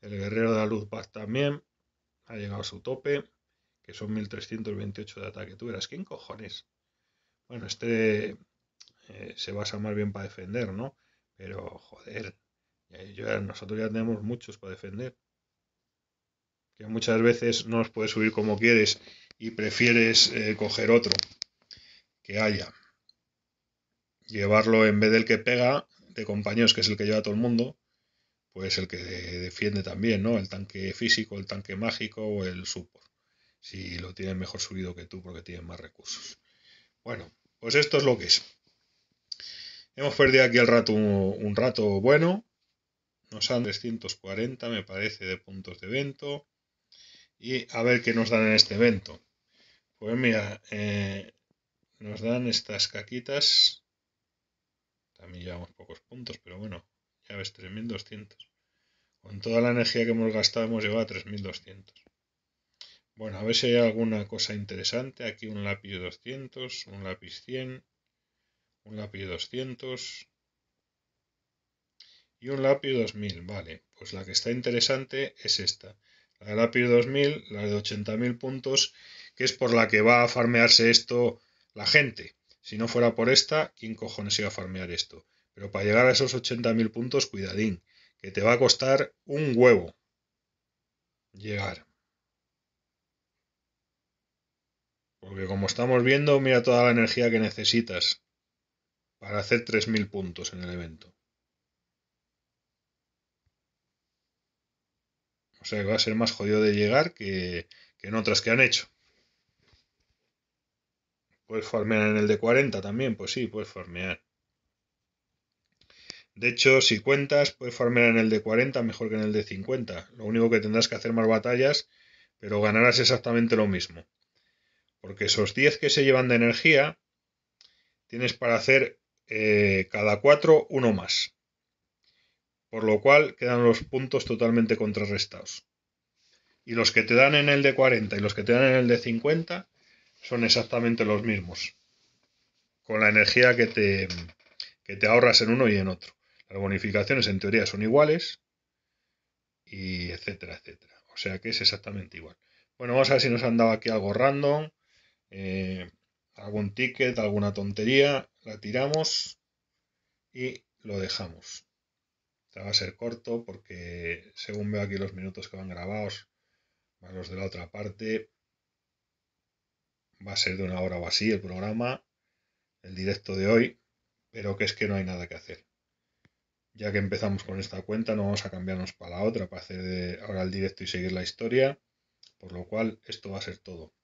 El guerrero de la luz va también. Ha llegado a su tope. Que son 1328 de ataque. Tú eras? ¿quién cojones? Bueno, este eh, se basa más bien para defender, ¿no? Pero, joder, nosotros ya tenemos muchos para defender. Que muchas veces no os puedes subir como quieres y prefieres eh, coger otro que haya. Llevarlo en vez del que pega, de compañeros, que es el que lleva a todo el mundo, pues el que defiende también, ¿no? El tanque físico, el tanque mágico o el support. Si lo tienen mejor subido que tú porque tienen más recursos. Bueno, pues esto es lo que es. Hemos perdido aquí el rato un, rato bueno. Nos dan 340, me parece, de puntos de evento. Y a ver qué nos dan en este evento. Pues mira, eh, nos dan estas caquitas. También llevamos pocos puntos, pero bueno, ya ves, 3200. Con toda la energía que hemos gastado hemos llegado a 3200. Bueno, a ver si hay alguna cosa interesante. Aquí un lápiz 200, un lápiz 100, un lápiz 200. Y un lápiz 2000, vale. Pues la que está interesante es esta. La de lápiz 2000, la de 80.000 puntos, que es por la que va a farmearse esto la gente. Si no fuera por esta, ¿quién cojones iba a farmear esto? Pero para llegar a esos 80.000 puntos, cuidadín, que te va a costar un huevo llegar. Porque como estamos viendo, mira toda la energía que necesitas para hacer 3.000 puntos en el evento. O sea que va a ser más jodido de llegar que, en otras que han hecho. Puedes farmear en el de 40 también, pues sí, puedes farmear. De hecho, si cuentas, puedes farmear en el de 40 mejor que en el de 50. Lo único que tendrás que hacer más batallas, pero ganarás exactamente lo mismo. Porque esos 10 que se llevan de energía, tienes para hacer eh, cada cuatro uno más. Por lo cual quedan los puntos totalmente contrarrestados. Y los que te dan en el de 40 y los que te dan en el de 50 son exactamente los mismos. Con la energía que te, que te ahorras en uno y en otro. Las bonificaciones en teoría son iguales. Y etcétera, etcétera. O sea que es exactamente igual. Bueno, vamos a ver si nos han dado aquí algo random. Eh, algún ticket, alguna tontería, la tiramos y lo dejamos. va a ser corto porque según veo aquí los minutos que van grabados, van los de la otra parte, va a ser de una hora o así el programa, el directo de hoy, pero que es que no hay nada que hacer. Ya que empezamos con esta cuenta, no vamos a cambiarnos para la otra, para hacer ahora el directo y seguir la historia, por lo cual esto va a ser todo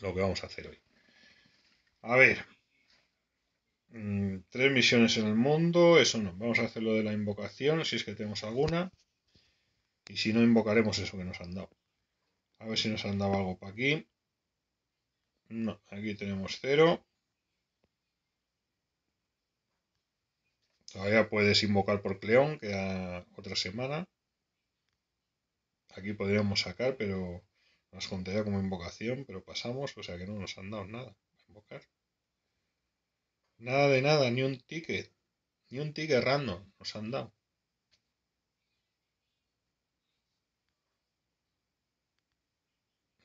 lo que vamos a hacer hoy. A ver. Mm, tres misiones en el mundo, eso no. Vamos a hacer lo de la invocación, si es que tenemos alguna. Y si no, invocaremos eso que nos han dado. A ver si nos han dado algo para aquí. No, aquí tenemos cero. Todavía puedes invocar por Cleón, queda otra semana. Aquí podríamos sacar, pero nos contaría como invocación, pero pasamos, o sea que no nos han dado nada. Nada de nada, ni un ticket. Ni un ticket random nos han dado.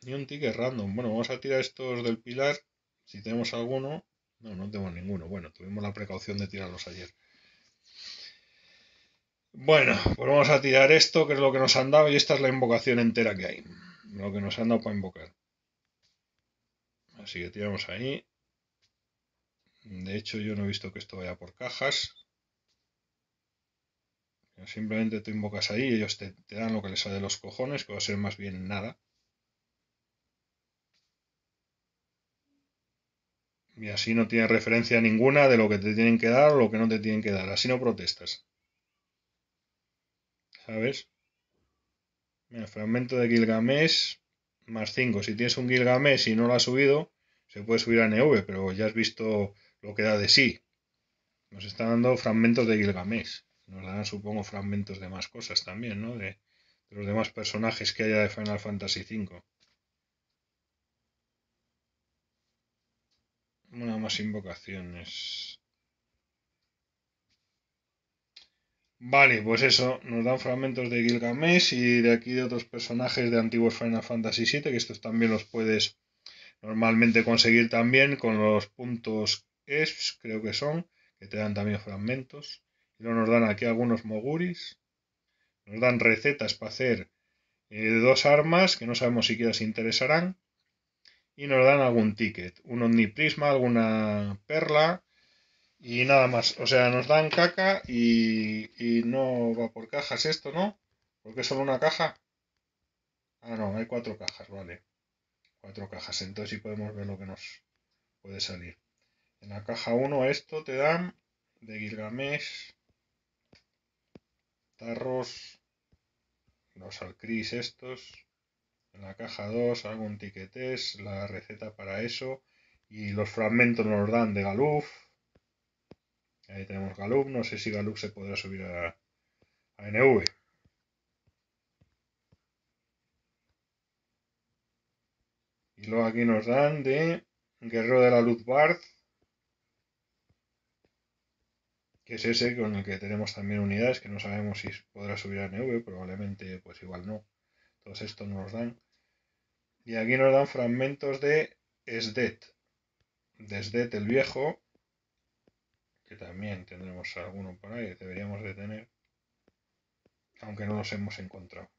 Ni un ticket random. Bueno, vamos a tirar estos del pilar. Si tenemos alguno. No, no tenemos ninguno. Bueno, tuvimos la precaución de tirarlos ayer. Bueno, pues vamos a tirar esto, que es lo que nos han dado. Y esta es la invocación entera que hay. Lo que nos han dado para invocar. Así que tiramos ahí. De hecho, yo no he visto que esto vaya por cajas. Simplemente te invocas ahí y ellos te, dan lo que les sale de los cojones, que va a ser más bien nada. Y así no tiene referencia ninguna de lo que te tienen que dar o lo que no te tienen que dar. Así no protestas. ¿Sabes? fragmento de Gilgamesh más 5. Si tienes un Gilgamesh y no lo has subido, se puede subir a NV, pero ya has visto lo que da de sí. Nos está dando fragmentos de Gilgamesh. Nos dan supongo, fragmentos de más cosas también, ¿no? De, de los demás personajes que haya de Final Fantasy V. Una más invocaciones. Vale, pues eso, nos dan fragmentos de Gilgamesh y de aquí de otros personajes de antiguos Final Fantasy VII, que estos también los puedes normalmente conseguir también con los puntos es creo que son, que te dan también fragmentos. Y luego nos dan aquí algunos moguris. Nos dan recetas para hacer eh, dos armas que no sabemos siquiera si interesarán. Y nos dan algún ticket, un omniprisma, alguna perla y nada más. O sea, nos dan caca y, y no va por cajas esto, ¿no? Porque es solo una caja. Ah, no, hay cuatro cajas, vale cuatro cajas. Entonces y podemos ver lo que nos puede salir. En la caja 1 esto te dan de Gilgamesh, tarros, los alcris estos. En la caja 2 algún tiquetes la receta para eso. Y los fragmentos nos dan de Galuf. Ahí tenemos Galuf. No sé si Galuf se podrá subir a, a NV. Y luego aquí nos dan de Guerrero de la Luz Barth, que es ese con el que tenemos también unidades, que no sabemos si podrá subir a NV, probablemente pues igual no. Entonces esto nos dan. Y aquí nos dan fragmentos de SDET, de SDET el viejo, que también tendremos alguno por ahí, deberíamos de tener, aunque no los hemos encontrado.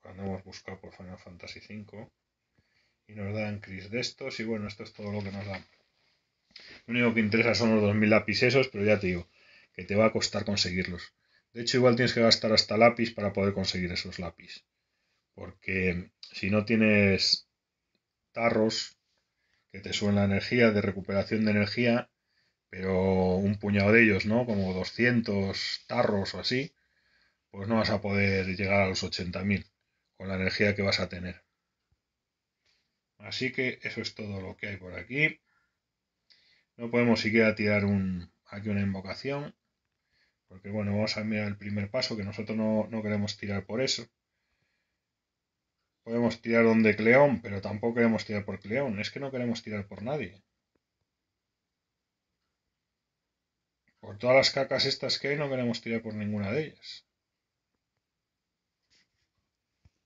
Cuando hemos buscado por Final Fantasy V, y nos dan Cris de estos y bueno, esto es todo lo que nos dan. Lo único que interesa son los 2000 lápices esos, pero ya te digo, que te va a costar conseguirlos. De hecho, igual tienes que gastar hasta lápiz para poder conseguir esos lápices Porque si no tienes tarros que te suben la energía, de recuperación de energía, pero un puñado de ellos, ¿no? Como 200 tarros o así, pues no vas a poder llegar a los 80.000 con la energía que vas a tener. Así que eso es todo lo que hay por aquí. No podemos siquiera tirar aquí una invocación. Porque bueno, vamos a mirar el primer paso, que nosotros no, no queremos tirar por eso. Podemos tirar donde Cleón, pero tampoco queremos tirar por Cleón. Es que no queremos tirar por nadie. Por todas las cacas estas que hay no queremos tirar por ninguna de ellas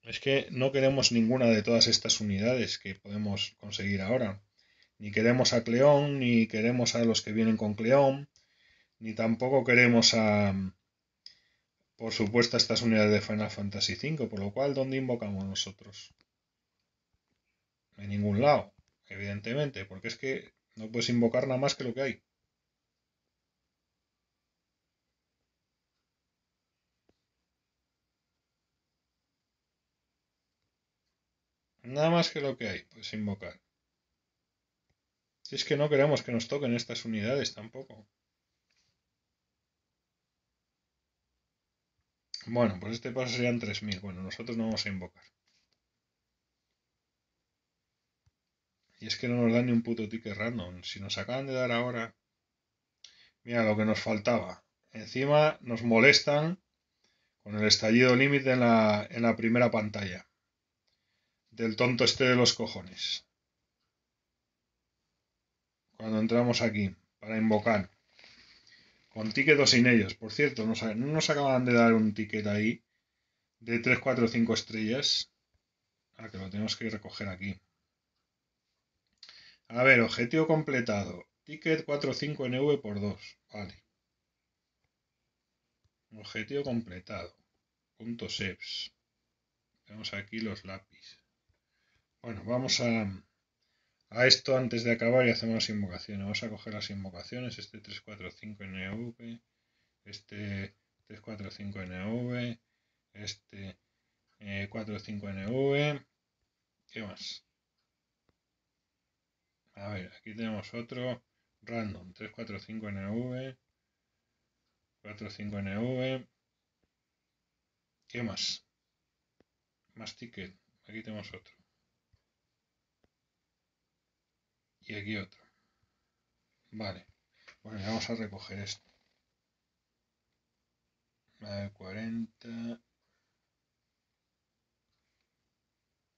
es que no queremos ninguna de todas estas unidades que podemos conseguir ahora. Ni queremos a Cleón, ni queremos a los que vienen con Cleón, ni tampoco queremos a, por supuesto, a estas unidades de Final Fantasy V, por lo cual, ¿dónde invocamos nosotros? En ningún lado, evidentemente, porque es que no puedes invocar nada más que lo que hay. Nada más que lo que hay, pues invocar. Si es que no queremos que nos toquen estas unidades tampoco. Bueno, pues este paso serían 3.000. Bueno, nosotros no vamos a invocar. Y es que no nos dan ni un puto ticket random. Si nos acaban de dar ahora... Mira lo que nos faltaba. Encima nos molestan con el estallido límite en la, en la primera pantalla del tonto este de los cojones. Cuando entramos aquí para invocar con ticket o sin ellos. Por cierto, no nos acaban de dar un ticket ahí de 3, 4, 5 estrellas. Ah, que lo tenemos que recoger aquí. A ver, objetivo completado. Ticket 45 NV por 2. Vale. Objetivo completado. Punto SEPS. E tenemos aquí los lápices. Bueno, vamos a, esto antes de acabar y hacemos las invocaciones. Vamos a coger las invocaciones, este 345NV, este 345NV, este 45NV, eh, ¿qué más? A ver, aquí tenemos otro random, 345NV, 45NV, ¿qué más? Más ticket, aquí tenemos otro. y aquí otro. Vale. Bueno, vamos a recoger esto. A de 40.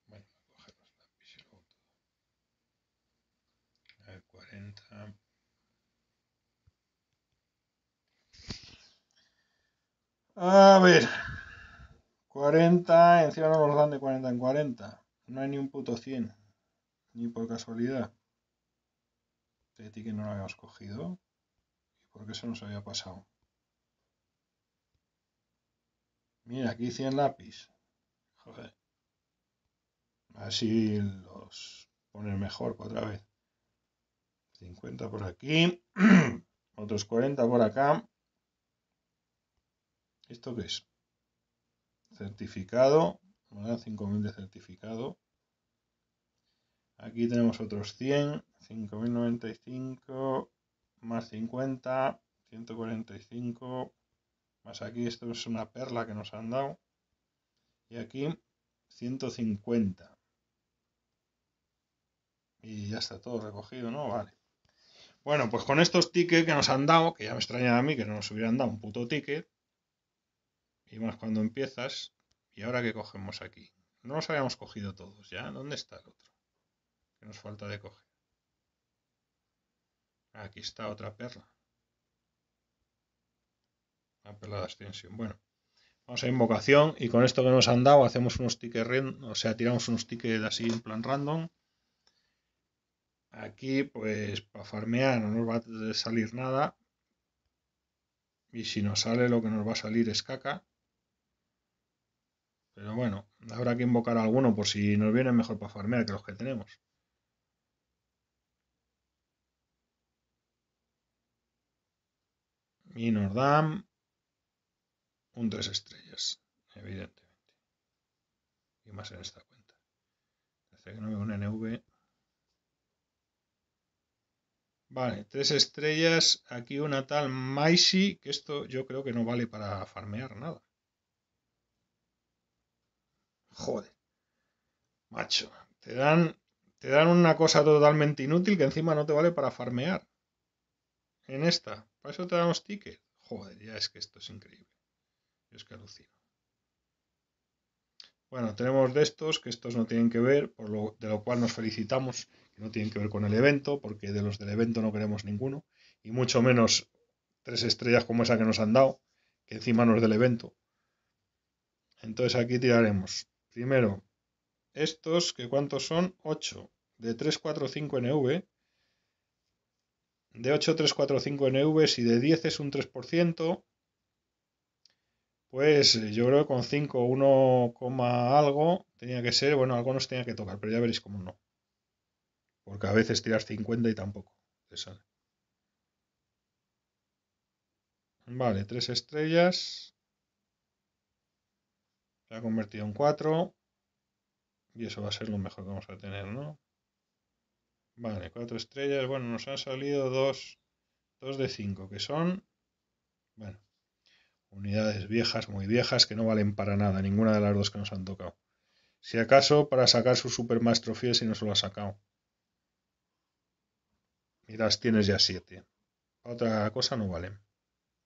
Bueno, voy a coger ver, 40. A ver. 40, encima no nos dan de 40 en 40. No hay ni un puto 100. Ni por casualidad. Este ticket no lo habíamos cogido. ¿Y por qué se nos había pasado? Mira, aquí 100 lápiz. Joder. Así los poner mejor otra vez. 50 por aquí. Otros 40 por acá. ¿Esto qué es? Certificado. 5.000 de certificado. Aquí tenemos otros 100, 5095 más 50, 145 más aquí, esto es una perla que nos han dado. Y aquí 150. Y ya está todo recogido, ¿no? Vale. Bueno, pues con estos tickets que nos han dado, que ya me extraña a mí que no nos hubieran dado un puto ticket, y más cuando empiezas, y ahora que cogemos aquí. No los habíamos cogido todos ya. ¿Dónde está el otro? nos falta de coger. Aquí está otra perla. Una perla de extensión. Bueno, vamos a invocación y con esto que nos han dado hacemos unos tickets, o sea, tiramos unos tickets así en plan random. Aquí, pues, para farmear no nos va a salir nada. Y si nos sale lo que nos va a salir es caca. Pero bueno, habrá que invocar alguno por si nos viene mejor para farmear que los que tenemos. y nos dan un 3 estrellas, evidentemente. Y más en esta cuenta. Parece que no veo un NV. Vale, tres estrellas. Aquí una tal Maisy, que esto yo creo que no vale para farmear nada. Joder. Macho, te dan, te dan una cosa totalmente inútil que encima no te vale para farmear. En esta. Para eso te damos ticket. Joder, ya es que esto es increíble. es que alucino. Bueno, tenemos de estos que estos no tienen que ver, por lo, de lo cual nos felicitamos, que no tienen que ver con el evento, porque de los del evento no queremos ninguno, y mucho menos tres estrellas como esa que nos han dado, que encima no es del evento. Entonces aquí tiraremos. Primero, estos, que cuántos son? 8 de 345NV de 8, 3, 4, 5 NV, si de 10 es un 3%, pues eh, yo creo que con 5, 1, algo tenía que ser, bueno, algo nos tenía que tocar, pero ya veréis cómo no. Porque a veces tiras 50 y tampoco te sale. Vale, 3 estrellas. Se ha convertido en 4. Y eso va a ser lo mejor que vamos a tener, ¿no? Vale, cuatro estrellas. Bueno, nos han salido dos, dos de cinco, que son, bueno, unidades viejas, muy viejas, que no valen para nada, ninguna de las dos que nos han tocado. Si acaso, para sacar su super más si no se lo ha sacado. miras tienes ya siete. Otra cosa no vale.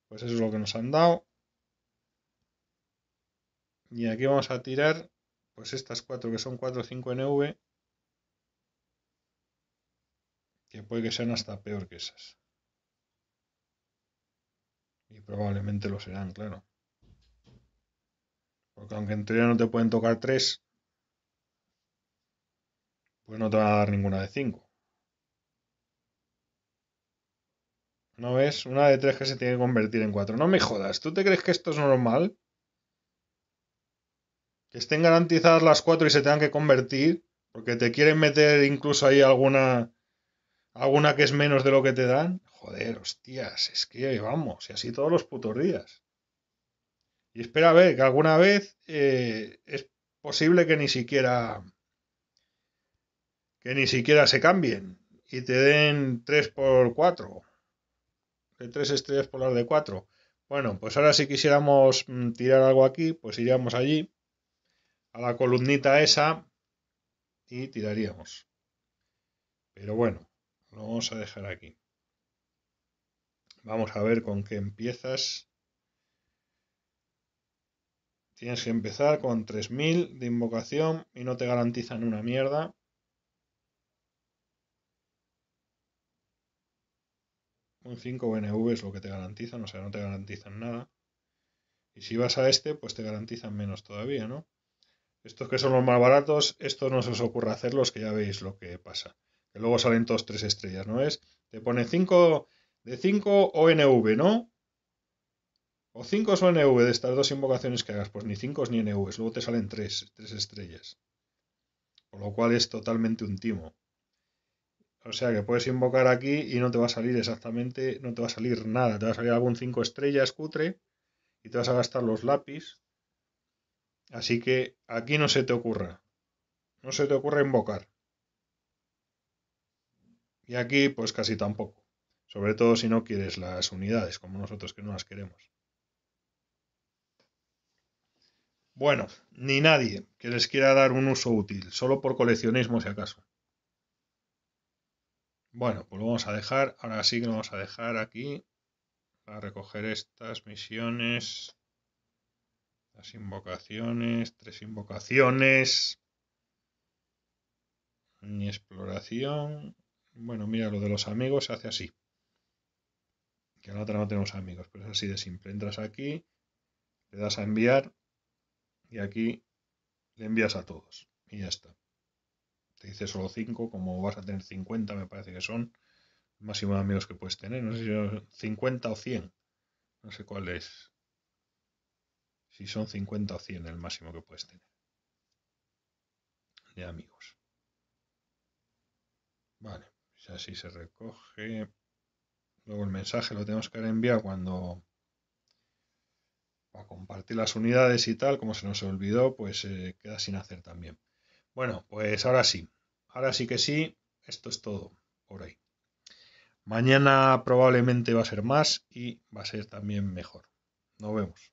Pues eso es lo que nos han dado. Y aquí vamos a tirar, pues estas cuatro que son 4 5 NV que puede que sean hasta peor que esas. Y probablemente lo serán, claro. Porque aunque en teoría no te pueden tocar tres, pues no te van a dar ninguna de cinco. ¿No ves? Una de tres que se tiene que convertir en cuatro. No me jodas, ¿tú te crees que esto es normal? Que estén garantizadas las cuatro y se tengan que convertir, porque te quieren meter incluso ahí alguna alguna que es menos de lo que te dan, joder, hostias, es que vamos, y así todos los putos días. Y espera a ver, que alguna vez eh, es posible que ni siquiera que ni siquiera se cambien y te den 3 por 4 de 3 estrellas las de 4 bueno pues ahora si quisiéramos mm, tirar algo aquí pues iríamos allí a la columnita esa y tiraríamos pero bueno lo vamos a dejar aquí. Vamos a ver con qué empiezas. Tienes que empezar con 3000 de invocación y no te garantizan una mierda. Un 5 BNV es lo que te garantizan, o sea, no te garantizan nada. Y si vas a este, pues te garantizan menos todavía, ¿no? Estos que son los más baratos, estos no se os ocurre hacerlos, que ya veis lo que pasa que luego salen dos tres estrellas, ¿no? Es, te pone 5 de 5 NV, ¿no? O 5 es NV de estas dos invocaciones que hagas, pues ni 5 ni NV. luego te salen tres 3 estrellas. Con lo cual es totalmente un timo. O sea que puedes invocar aquí y no te va a salir exactamente, no te va a salir nada, te va a salir algún 5 estrellas cutre y te vas a gastar los lápiz. Así que aquí no se te ocurra, no se te ocurra invocar. Y aquí pues casi tampoco, sobre todo si no quieres las unidades, como nosotros que no las queremos. Bueno, ni nadie que les quiera dar un uso útil, solo por coleccionismo si acaso. Bueno, pues lo vamos a dejar, ahora sí que lo vamos a dejar aquí a recoger estas misiones, las invocaciones, tres invocaciones, mi exploración, bueno, mira, lo de los amigos se hace así. Que la otra no tenemos amigos, pero es así de simple. Entras aquí, le das a enviar y aquí le envías a todos. Y ya está. Te dice solo 5, como vas a tener 50, me parece que son el máximo de amigos que puedes tener. No sé si son 50 o 100. No sé cuál es. Si son 50 o 100 el máximo que puedes tener. De amigos. Vale. Así se recoge. Luego el mensaje lo tenemos que enviar cuando a compartir las unidades y tal, como se nos olvidó, pues eh, queda sin hacer también. Bueno, pues ahora sí, ahora sí que sí, esto es todo por ahí Mañana probablemente va a ser más y va a ser también mejor. Nos vemos.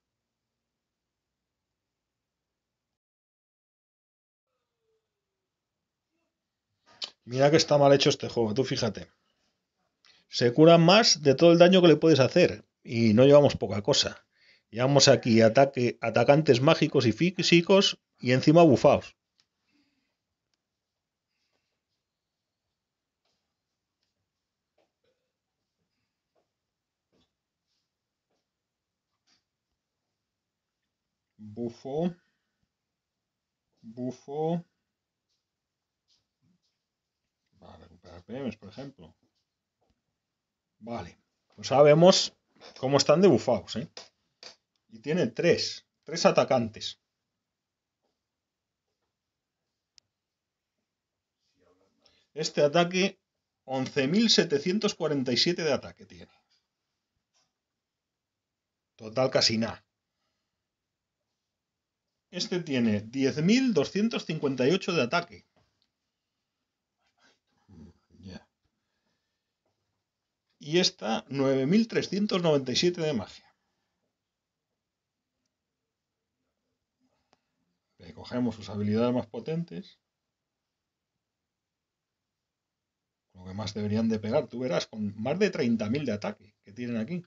Mira que está mal hecho este juego, tú fíjate. Se cura más de todo el daño que le puedes hacer. Y no llevamos poca cosa. Llevamos aquí ataque, atacantes mágicos y físicos y encima bufaos. Bufo. Bufo. RPMs, por ejemplo. Vale, pues ahora vemos cómo están debufados. ¿eh? Y tiene tres, tres atacantes. Este ataque, 11.747 de ataque tiene. Total casi nada. Este tiene 10.258 de ataque. y esta 9397 de magia. Recogemos sus habilidades más potentes. Lo que más deberían de pegar, tú verás, con más de 30.000 de ataque que tienen aquí.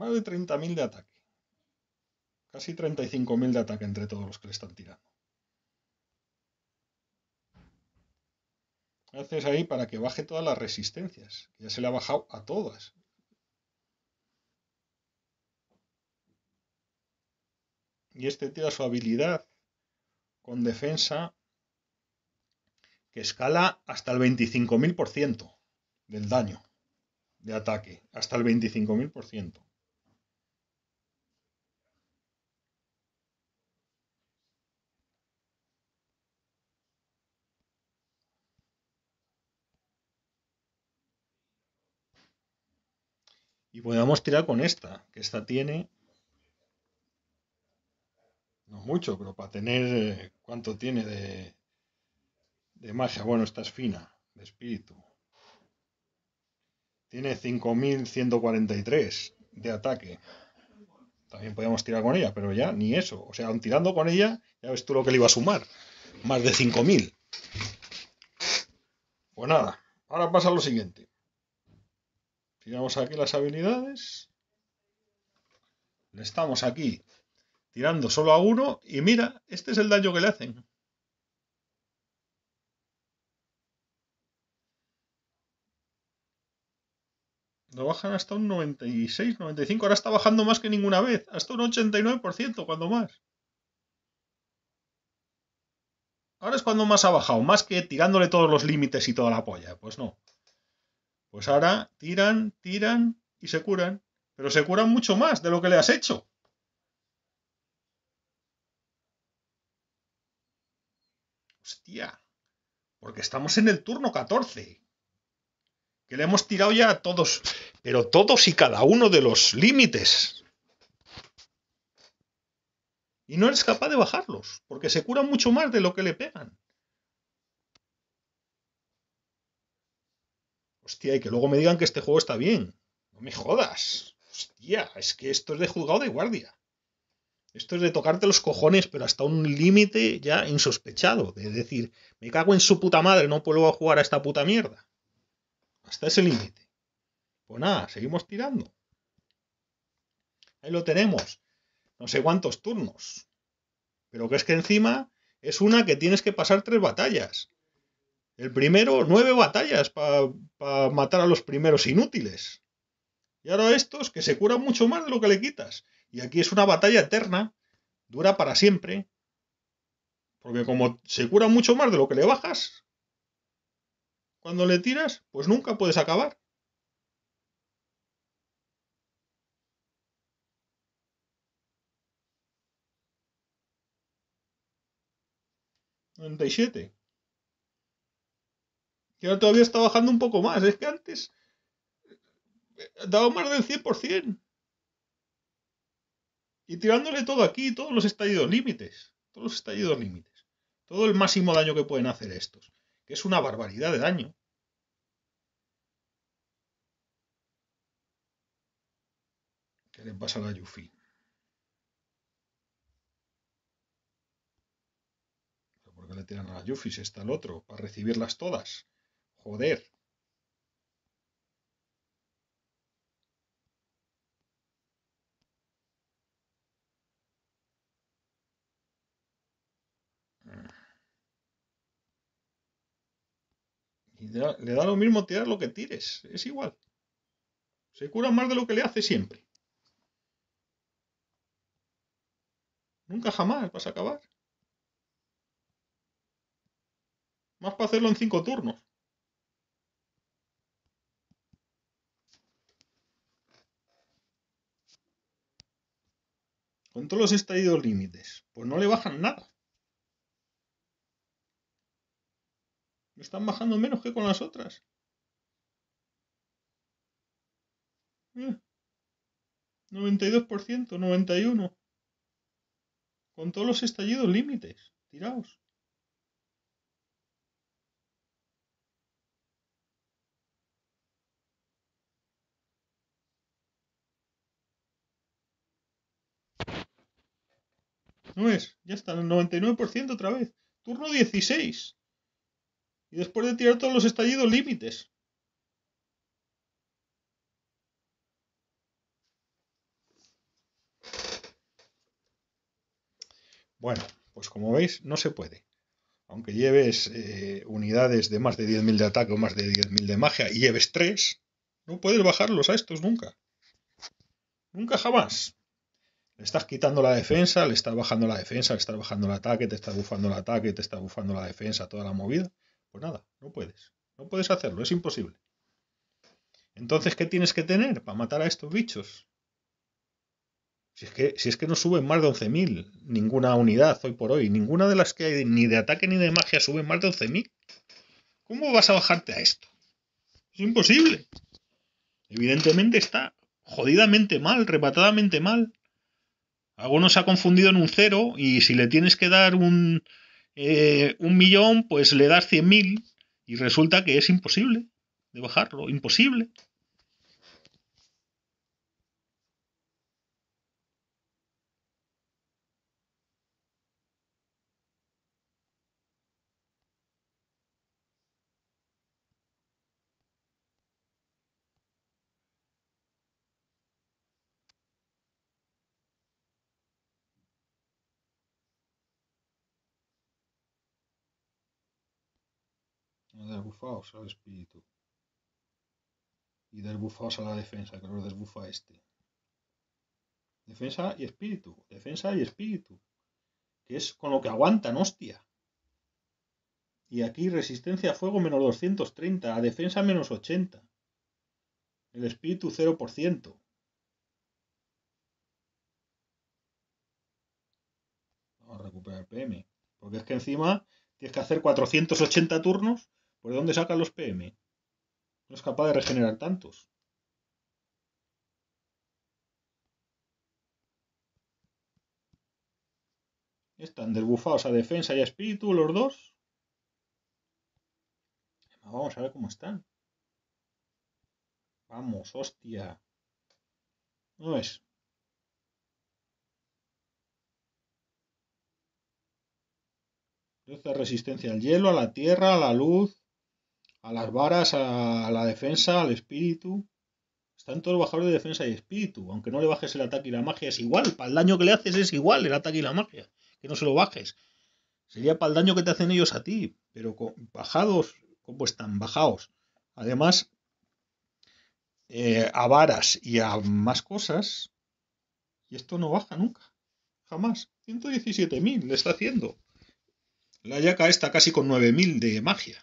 Más de 30.000 de ataque. Casi 35.000 de ataque entre todos los que le están tirando. Haces ahí para que baje todas las resistencias. Que ya se le ha bajado a todas. Y este tira su habilidad con defensa que escala hasta el 25.000% del daño de ataque. Hasta el 25.000%. Y podemos tirar con esta, que esta tiene... No mucho, pero para tener... Eh, ¿Cuánto tiene de, de magia? Bueno, esta es fina, de espíritu. Tiene 5143 de ataque. También podemos tirar con ella, pero ya ni eso. O sea, tirando con ella, ya ves tú lo que le iba a sumar. Más de 5000. Pues nada, ahora pasa lo siguiente. Tiramos aquí las habilidades, le estamos aquí tirando solo a uno y mira, este es el daño que le hacen. Lo bajan hasta un 96, 95. Ahora está bajando más que ninguna vez. Hasta un 89% cuando más. Ahora es cuando más ha bajado. Más que tirándole todos los límites y toda la polla. Pues no. Pues ahora tiran, tiran y se curan. Pero se curan mucho más de lo que le has hecho. Hostia. Porque estamos en el turno 14. Que le hemos tirado ya a todos. Pero todos y cada uno de los límites. Y no eres capaz de bajarlos. Porque se curan mucho más de lo que le pegan. Hostia, y que luego me digan que este juego está bien. No me jodas. Hostia, es que esto es de juzgado de guardia. Esto es de tocarte los cojones, pero hasta un límite ya insospechado. De decir, me cago en su puta madre, no puedo jugar a esta puta mierda. Hasta ese límite. Pues nada, seguimos tirando. Ahí lo tenemos. No sé cuántos turnos. Pero que es que encima es una que tienes que pasar tres batallas. El primero, nueve batallas para matar a los primeros inútiles. Y ahora estos que se curan mucho más de lo que le quitas. Y aquí es una batalla eterna, dura para siempre. Porque como se cura mucho más de lo que le bajas, cuando le tiras, pues nunca puedes acabar. ¿97? Que ahora todavía está bajando un poco más. Es que antes eh, daba más del 100%. Y tirándole todo aquí, todos los estallidos límites. Todos los estallidos límites. Todo el máximo daño que pueden hacer estos. Que es una barbaridad de daño. ¿Qué le pasa a la Yuffie? ¿Por qué le tiran a la Yuffie si está el otro? Para recibirlas todas. Poder. le da lo mismo tirar lo que tires, es igual. Se cura más de lo que le hace siempre. Nunca jamás vas a acabar. Más para hacerlo en cinco turnos. Con todos los estallidos límites? Pues no le bajan nada. Me están bajando menos que con las otras. 92%, eh. 91%. Con todos los estallidos límites. Tiraos. no es. Ya está, el 99% otra vez. Turno 16. Y después de tirar todos los estallidos límites. Bueno, pues como veis, no se puede. Aunque lleves eh, unidades de más de 10.000 de ataque o más de 10.000 de magia y lleves 3, no puedes bajarlos a estos nunca. Nunca jamás. Le estás quitando la defensa, le estás bajando la defensa, le estás bajando el ataque, te estás bufando el ataque, te estás bufando la defensa, toda la movida. Pues nada, no puedes. No puedes hacerlo, es imposible. Entonces, ¿qué tienes que tener para matar a estos bichos? Si es que, si es que no suben más de 11.000 ninguna unidad hoy por hoy, ninguna de las que hay ni de ataque ni de magia suben más de 11.000, ¿cómo vas a bajarte a esto? Es imposible. Evidentemente está jodidamente mal, rebatadamente mal. Algunos se ha confundido en un cero y si le tienes que dar un, eh, un millón, pues le das 100.000 y resulta que es imposible de bajarlo, imposible. al espíritu. Y e desbufaos a la defensa, que lo desbufa este. Defensa y e espíritu, defensa y e espíritu. Que es con lo que aguantan, hostia. Y aquí resistencia a fuego menos 230, a defensa menos 80. El espíritu 0%. Vamos a recuperar PM. Porque es que encima tienes que hacer 480 turnos ¿Por dónde sacan los PM? No es capaz de regenerar tantos. Están desbufados a defensa y a espíritu los dos. Vamos a ver cómo están. Vamos, hostia. No es. Resistencia al hielo, a la tierra, a la luz, a las varas, a la defensa, al espíritu. Están todos bajados de defensa y espíritu. Aunque no le bajes el ataque y la magia, es igual. Para el daño que le haces es igual el ataque y la magia. Que no se lo bajes. Sería para el daño que te hacen ellos a ti. Pero con, bajados, ¿cómo están? Bajados. Además, eh, a varas y a más cosas. Y esto no baja nunca. Jamás. 117.000 le está haciendo. La yaca está casi con 9.000 de magia.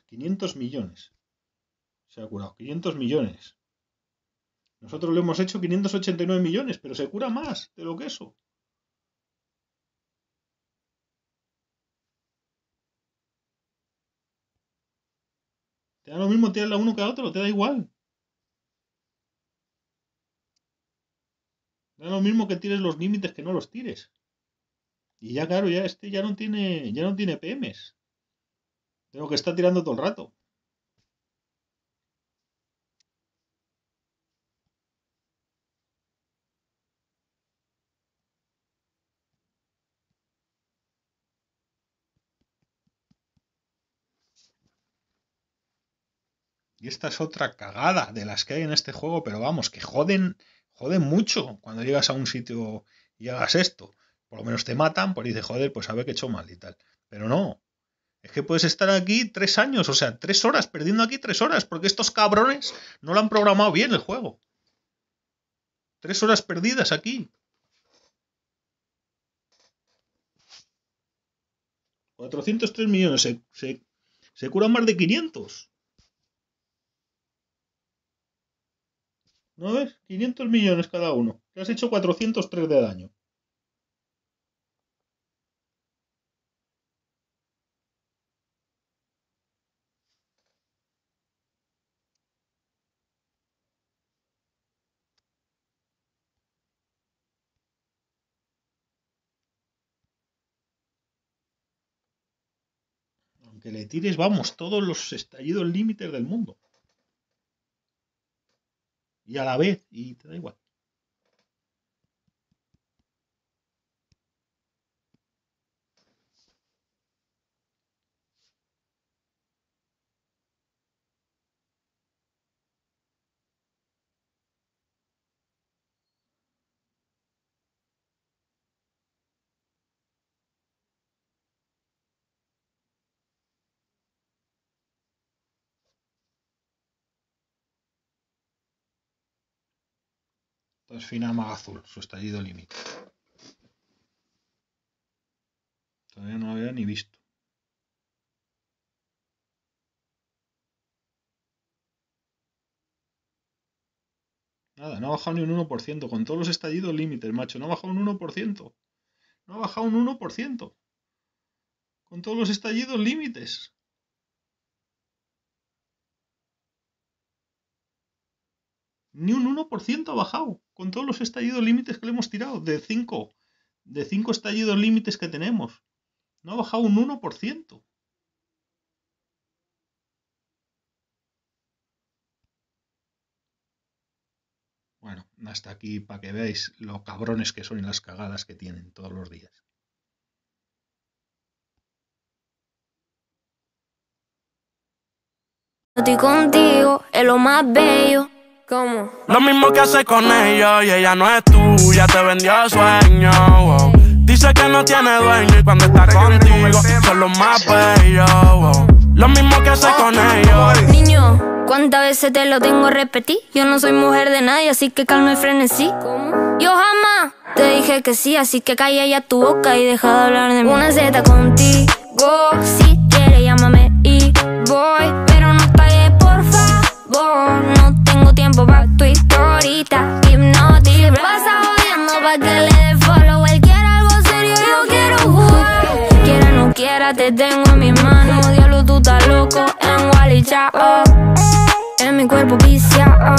500 millones. Se ha curado 500 millones. Nosotros le hemos hecho 589 millones, pero se cura más de lo que eso. Te da lo mismo tirarle a uno que a otro, te da igual. Te da lo mismo que tires los límites que no los tires. Y ya claro, ya este ya no tiene, ya no tiene PMs. Tengo que estar tirando todo el rato. Y esta es otra cagada de las que hay en este juego, pero vamos, que joden, joden mucho cuando llegas a un sitio y hagas esto. Por lo menos te matan, por pues dices, joder, pues a ver qué he hecho mal y tal. Pero no, es que puedes estar aquí tres años, o sea, tres horas, perdiendo aquí tres horas, porque estos cabrones no lo han programado bien el juego. Tres horas perdidas aquí. ¿403 millones? ¿Se, curan más de 500? ¿No ves? 500 millones cada uno. Te has hecho 403 de daño. que le tires, vamos, todos los estallidos límites del mundo. Y a la vez, y te da igual. fina maga azul, su estallido límite. Todavía no lo había ni visto. Nada, no ha bajado ni un 1%. Con todos los estallidos límites, macho. No ha bajado un 1%. No ha bajado un 1%. Con todos los estallidos límites. ni un 1% ha bajado, con todos los estallidos límites que le hemos tirado, de 5, de 5 estallidos límites que tenemos. No ha bajado un 1%. Bueno, hasta aquí para que veáis lo cabrones que son y las cagadas que tienen todos los días. Estoy contigo, es lo más bello. Lo mismo que hace con ellos y ella no es tuya, te vendió el sueño. Dice que no tiene dueño y cuando está contigo son los más bellos. Lo mismo que hace con oh, ellos. Niño, ¿cuántas veces te lo tengo repetir Yo no soy mujer de nadie, así que calma y frenesí. Yo jamás te dije que sí, así que calla ya tu boca y deja de hablar de mí. Una Z contigo, si quiere llámame y voy. favorita Hipnotic Pasa jodiendo pa' que le dé follow Él quiere algo serio, yo quiero jugar Quiera no quiera, te tengo en mis manos Diablo, tú estás loco en Wally Chao En mi cuerpo viciado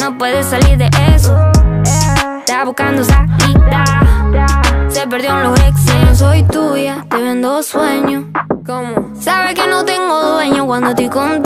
No puedes salir de eso Está buscando salida Se perdió en los exes Soy tuya, te vendo sueño ¿Cómo? Sabes que no tengo dueño cuando estoy contigo